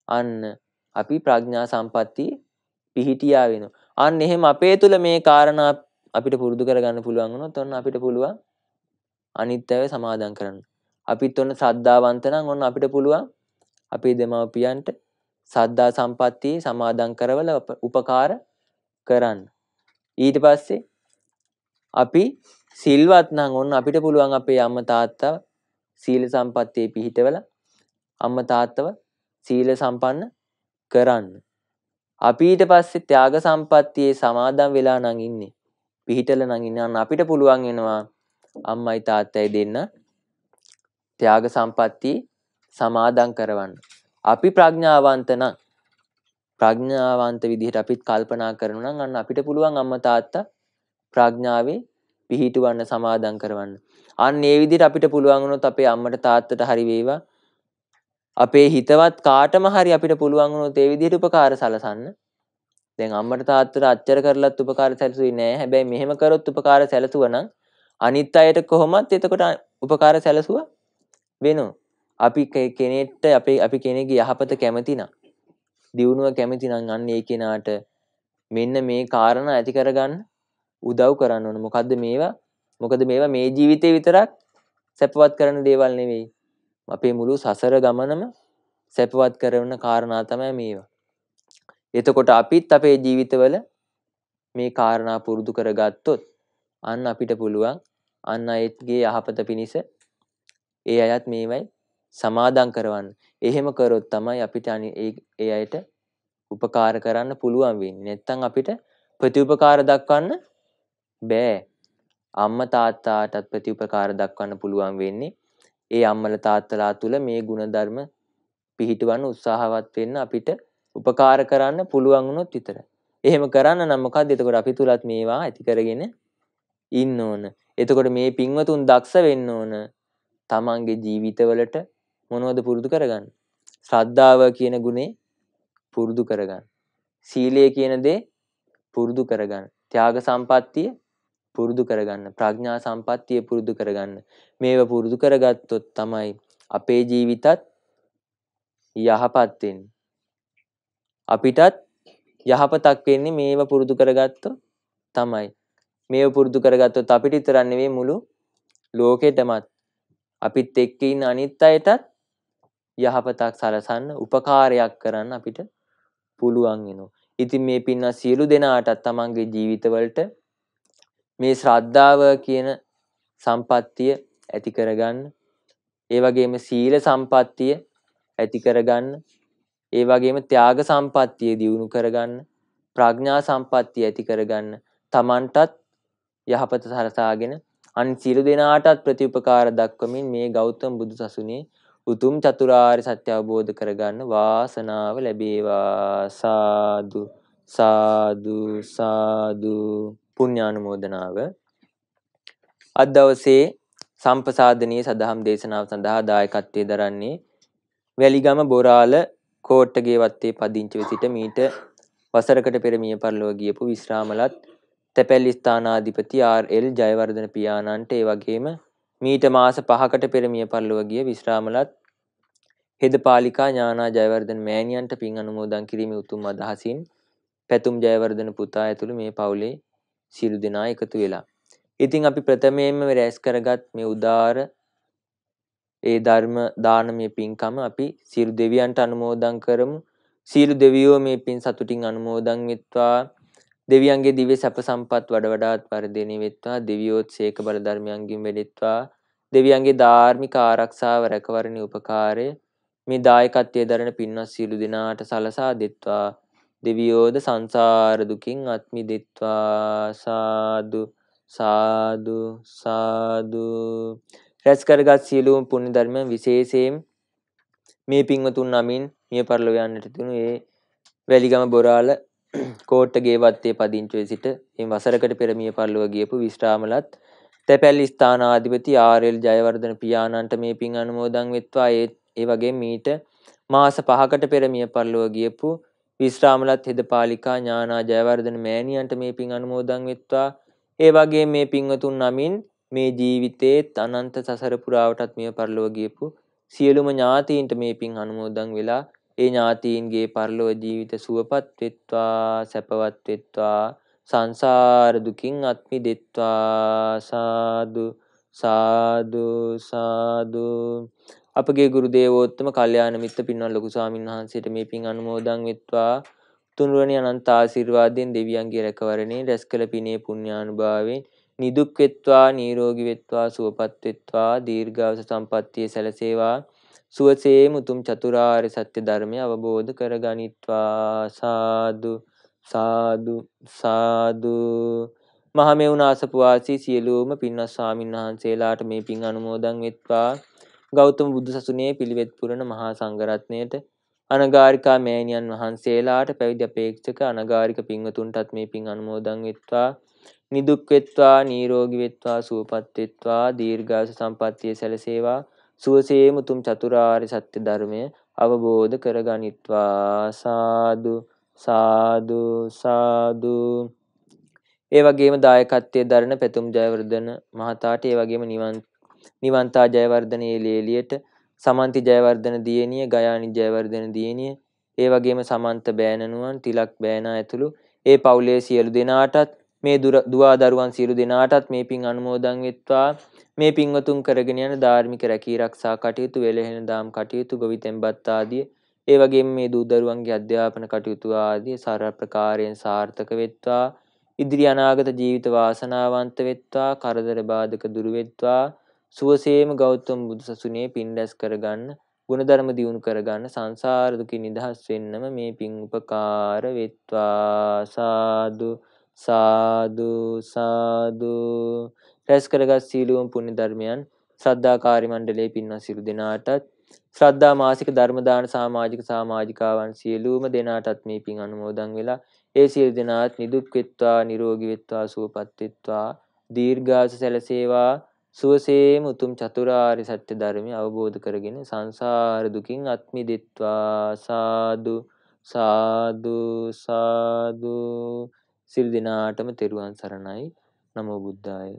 අන්න අපි ප්‍රඥා සම්පatti පිහිටියා වෙනවා. අන්න එහෙම අපේ තුල මේ කාරණා අපිට පුරුදු කරගන්න පුළුවන් වුණොත් ඔන්න අපිට පුළුවන් අනිත් අය සමාදම් කරන්න. අපිත් ඔන්න ශ්‍රද්ධාවන්ත නම් ඔන්න අපිට පුළුවන් අපේ දෙමව්පියන්ට සද්දා සම්පatti සමාදම් කරවල උපකාර කරන්න. ඊට පස්සේ අපි සිල්වත් නම් ඔන්න අපිට පුළුවන් අපේ අම්මා තාත්තා සීල සම්පත්තියේ පිහිටවල අම්මා තාත්තව සීල සම්පන්න කරන්න. අපිට පස්සේ ත්‍යාග සම්පත්තියේ සමාදම් වෙලා නම් ඉන්නේ. පිහිටල නම් ඉන්නවා අපිට පුළුවන් වෙනවා අම්මයි තාත්තයි දෙන්න ත්‍යාග සම්පත්තිය සමාදම් කරවන්න. අපි ප්‍රඥාවන්ත නම් ප්‍රඥාවන්ත විදිහට අපිත් කල්පනා කරනවා නම් අන්න අපිට පුළුවන් අම්මා තාත්තා ප්‍රඥාවේ පිහිටවන්න සමාදම් කරවන්න. අන්න ඒ විදිහට අපිට පුළුවන් වුණොත් අපේ අම්මට තාත්තට හරි වේවා අපේ හිතවත් කාටම හරි අපිට පුළුවන් වුණොත් ඒ විදිහට උපකාර සැලසන්න. දැන් අම්මට තාත්තට අච්චර කරලත් උපකාර සැලසුවේ නෑ. හැබැයි මෙහෙම කරොත් උපකාර සැලසුවා නම් අනිත් අයට කොහොමත් එතකොට උපකාර සැලසුවා වෙනවා. අපි කෙනෙක්ට අපේ අපි කෙනෙක්ගේ යහපත කැමති නම් දියුණුව කැමති නම් අන්න ඒ කෙනාට මෙන්න මේ කාරණා ඇති කරගන්න උදව් කරන්න ඕන. මොකද්ද මේවා? මොකද මේවා මේ ජීවිතේ විතරක් සැපවත් කරන දේවල් නෙවෙයි. අපේ මුළු සසර ගමනම සැපවත් කරවන කාරණා තමයි මේවා. එතකොට අපිත් අපේ ජීවිතවල මේ කාරණා පුරුදු කරගත්තොත් අන්න අපිට පුළුවන් අන්න අයත්ගේ යහපත පිණිස ඒ අයත් මේවයි සමාදන් කරවන්න. එහෙම කරොත් තමයි අපිට ඒ අයට උපකාර කරන්න පුළුවන් වෙන්නේ. නැත්තම් අපිට ප්‍රතිඋපකාර දක්වන්න බෑ. අම්මා තාත්තාටත් ප්‍රතිඋපකාර දක්වන්න පුළුවන් වෙන්නේ ඒ අම්මල තාත්තලා තුළ මේ ගුණධර්ම පිහිටුවන්න උත්සාහවත් වෙන්න අපිට උපකාර කරන්න පුළුවන් වුණොත් විතරයි. එහෙම කරන්න නම් මොකද්ද? එතකොට අපි තුලත් මේවා ඇති කරගෙන ඉන්න ඕන. එතකොට මේ පින්වතුන් දක්ෂ වෙන්න ඕන. තමන්ගේ ජීවිතවලට මොනවද පුරුදු කරගන්න? ශ්‍රද්ධාව කියන ගුණේ පුරුදු කරගන්න. සීලය කියන දේ පුරුදු කරගන්න. ත්‍යාග සම්පත්තිය පුරුදු කරගන්න ප්‍රඥා සම්පත්තිය පුරුදු කරගන්න මේව පුරුදු කරගත්තොත් තමයි අපේ ජීවිතත් යහපත් වෙන්නේ අපිටත් යහපතක් වෙන්නේ මේව පුරුදු කරගත්තොත් තමයි මේව පුරුදු කරගත්තොත් අපිට විතරක් නෙවෙයි මුළු ලෝකෙටමත් අපිත් එක්ක ඉන්න අනිත් අයටත් යහපතක් සලසන්න උපකාරයක් කරන්න අපිට පුළුවන් වෙනවා. ඉතින් මේ පින්වත් සියලු දෙනාටත් තමන්ගේ ජීවිතවලට මේ ශ්‍රද්ධාව කියන සම්පත්තිය ඇති කරගන්න. ඒ වගේම සීල සම්පත්තිය ඇති කරගන්න. ඒ වගේම ත්‍යාග සම්පත්තිය දියුණු කරගන්න. ප්‍රඥා සම්පත්තිය ඇති කරගන්න. Tamanටත් යහපත සරසාගෙන අන් සියලු දෙනාටත් ප්‍රතිඋපකාර දක්වමින් මේ ගෞතම බුදු සසුනේ උතුම් චතුරාර්ය සත්‍ය අවබෝධ කරගන්න වාසනාව ලැබේවා සාදු සාදු සාදු පුණ්‍යානුමෝදනාව අද දවසේ සම්පසාදනීය සදහම් දේශනාව සඳහා දායකත්වයේ දරන්නේ වැලිගම බොරාල කෝට්ටගේ වත්තේ පදිංචි වෙ සිට මීට වසරකට පෙර මිය පරලොව ගියපු විශ්‍රාමලත් තැපැල් ස්ථානාධිපති ආර්.එල්. ජයවර්ධන පියාණන්ට ඒ වගේම මීට මාස 5කට පෙර මිය පරලොව ගිය විශ්‍රාමලත් හෙදපාලිකා ඥානා ජයවර්ධන මෑණියන්ට පින් අනුමෝදන් කිරීමේ උතුම් අදහසින් පැතුම් ජයවර්ධන පුතා ඇතුළු මේ පවුලේ සියලු දෙනා එකතු වෙලා. ඉතින් අපි ප්‍රථමයෙන්ම රැස් කරගත් මේ උදාර ඒ ධර්ම දානමය පින්කම අපි සියලු දෙවියන්ට අනුමෝදන් කරමු. සියලු දෙවියෝ මේ පින් සතුටින් අනුමෝදන් වෙත්වා. දෙවියන්ගේ දිව්‍ය සැප සම්පත් වඩ වඩාත් වර්ධනය වෙත්වා. දෙවියෝත් සේක බල ධර්මයන්ගෙන් වෙලෙත්වා. දෙවියන්ගේ ධාර්මික ආරක්ෂාව රැකවරණ උපකාරය මේ දායකත්වයේ දරන පින්වත් සියලු දෙනාට සලසා දෙත්වා. දෙවියෝද සංසාර දුකින් අත් මිදෙත්වා සාදු සාදු සාදු රැස් කරගත් සියලුම පුණ්‍ය ධර්මයන් විශේෂයෙන් මේ පින්වතුන් නමින් මිය පරලොව යන්නට තිබුණු ඒ වැලිගම බොරාල (clears throat) කෝට්ටගේ වත්තේ පදිංචි වෙ සිට මේ වසරකට පෙර මිය පරලොව ගියපු විස්රාමලත් තැපැල් ස්ථානාධිපති ආර්.එල්. ජයවර්ධන පියාණන්ට මේ පින් අනුමෝදන් වෙත්වා ඒ වගේ මීට මාස 5කට පෙර මිය පරලොව ගියපු විශ්‍රාමලත් හෙදපාලිකා ඥානා ජයවර්ධන මෑණියන්ට මේ පින් අනුමෝදන් වෙත්වා. ඒ වගේ මේ පින්වතුන් නමින් මේ ජීවිතේත් අනන්ත සසර පුරාවටත් මිය පරලොව ගියපු සියලුම ඥාතීන්ට මේ පින් අනුමෝදන් වෙලා ඒ ඥාතීන්ගේ පරලොව ජීවිත සුවපත් වෙත්වා සැපවත් වෙත්වා සංසාර දුකින් අත් මිදෙත්වා සාදු සාදු සාදු අපගේ ගුරු දේවෝත්තම කල්යාණ මිත්‍ර පින්වත් ලොකු ස්වාමින් වහන්සේට මේ පින් අනුමෝදන් වෙත්වා තුන්වැනි අනන්ත ආශිර්වාදයෙන් දෙවියන්ගේ රැකවරණේ රැස්කල පිනේ පුණ්‍යානුභාවයෙන් නිදුක් වෙත්වා නිරෝගී වෙත්වා සුවපත් වෙත්වා දීර්ඝාස සම්පන්නිය සැලසේවා සුවසේ මුතුම් චතුරාර්ය සත්‍ය ධර්මය අවබෝධ කරගනිත්වා සාදු සාදු සාදු මහමෙවුන ආසපවාසී සියලුම පින්වත් ස්වාමින්වහන්සේලාට මේ පින් අනුමෝදන් වෙත්වා ගෞතම බුදු සසුනේ පිළිවෙත් පුරන මහා සංඝරත්නයට අනගාരികා මෑණියන් වහන්සේලාට පැවිදි අපේක්ෂක අනගාരിക පින්වතුන්ටත් මේ පින් අනුමෝදන් වෙත්වා නිදුක් වෙත්වා නිරෝගී වෙත්වා සුවපත් වෙත්වා දීර්ඝාස සම්පන්නිය සැලසේවා සුවසේ මුතුම් චතුරාර්ය සත්‍ය ධර්මය අවබෝධ කරගනිත්වා සාදු සාදු සාදු ඒ වගේම දායකත්වයේ දරණ පැතුම් ජයවර්ධන මහතාට ඒ වගේම නිවන් නිවන්තා ජයවර්ධන එළියට සමන්ති ජයවර්ධන දියණිය ගයානි ජයවර්ධන දියණිය ඒ වගේම සමන්ත බෑනනුවන් තිලක් බෑනා ඇතුළු ඒ පවුලේ සියලු දෙනාටත් මේ දුවා දරුවන් සියලු දෙනාටත් මේ පින් අනුමෝදන් වෙත්වා මේ පින්වතුන් කරගෙන යන ධාර්මික රැකී රක්ෂා කටයුතු වෙලෙහෙන දාම් කටයුතු ගොවිතැන්පත් ආදී ඒ වගේම මේ දූ දරුවන්ගේ අධ්‍යාපන කටයුතු ආදී සරල ප්‍රකාරයෙන් සාර්ථක වෙත්වා ඉදිරි අනාගත ජීවිත වාසනාවන්ත වෙත්වා කරදර බාධක දුරු වෙත්වා සුවසේම ගෞතම බුදු සසුනේ පින් රැස් කරගන්න ගුණධර්ම දියුණු කරගන්න සංසාර දුකින් නිදහස් වෙන්නම මේ පින් උපකාර වෙත්වා සාදු සාදු සාදු රැස් කරගත් සීලුවම් පුණ්‍ය ධර්මයන් ශ්‍රද්ධා කාර්ය මණ්ඩලයේ පින්වත් සිළු දෙනාටත් ශ්‍රද්ධා මාසික ධර්ම දාන සමාජික සමාජිකාවන් සියලුම දෙනාටත් මේ පින් අනුමෝදන් වෙලා ඒ සියලු දෙනාත් නිදුක් වෙත්වා නිරෝගී වෙත්වා සුවපත් වෙත්වා දීර්ඝාස සැලසේවා සුවසේම උතුම් චතුරාර්ය සත්‍ය ධර්මය අවබෝධ කරගෙන සංසාර දුකින් අත් මිදෙත්වා සාදු සාදු සාදු සිල් දිනාටම තෙරුවන් සරණයි නමෝ බුද්ධාය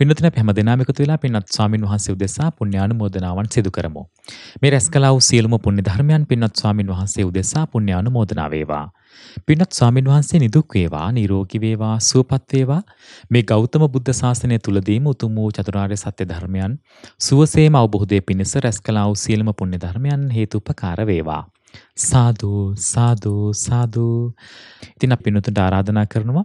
පින්නතුන හැම දෙනාම එකතු වෙලා පින්වත් ස්වාමින් වහන්සේ උදෙසා පුණ්‍යානුමෝදනාවන් සිදු කරමු. මේ රැස්කලා වූ සියලුම පුණ්‍ය ධර්මයන් පින්වත් ස්වාමින් වහන්සේ උදෙසා පුණ්‍යානුමෝදනා වේවා. පින්වත් ස්වාමින් වහන්සේ නිදුක් වේවා, නිරෝගී වේවා, සුවපත් වේවා. මේ ගෞතම බුද්ධ ශාසනය තුලදීම උතුම් වූ චතුරාර්ය සත්‍ය ධර්මයන් සුවසේම අවබෝධයේ පිණිස රැස්කලා වූ සියලුම පුණ්‍ය ධර්මයන් හේතුපකාර වේවා. සාදු සාදු සාදු. ඉතින් අපි පින්වතුන්ට ආරාධනා කරනවා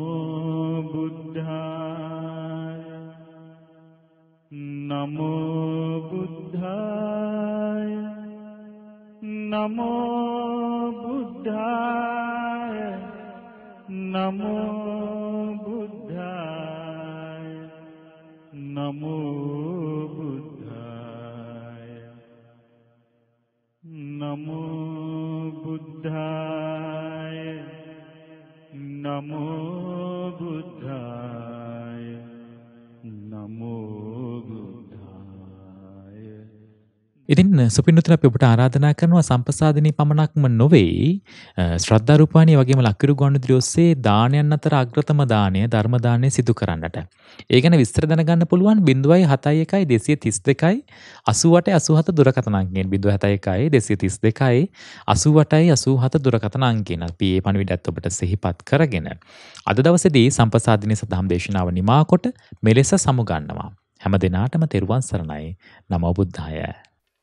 සුපින්නුතුන අපි ඔබට ආරාධනා කරනවා සම්පසාදිනී පමණක්ම නොවේ ශ්‍රද්ධා රූපාණී වගේම ලක්කිරු ගොන්නුදිරි ඔස්සේ දානයන් අතර අග්‍රතම දාණය ධර්ම දාණය සිදු කරන්නට. ඒ ගැන විස්තර දැනගන්න පුළුවන් 071 232 88 87 දුරකථන අංකයෙන් 071 232 88 87 දුරකථන අංකයෙන් අපි මේ පණිවිඩයත් ඔබට සිහිපත් කරගෙන අද දවසේදී සම්පසාදිනී සදහම් දේශනාව නිමා කොට මෙලෙස සමුගන්නවා. හැම දිනාටම තෙරුවන් සරණයි නමෝ බුද්ධාය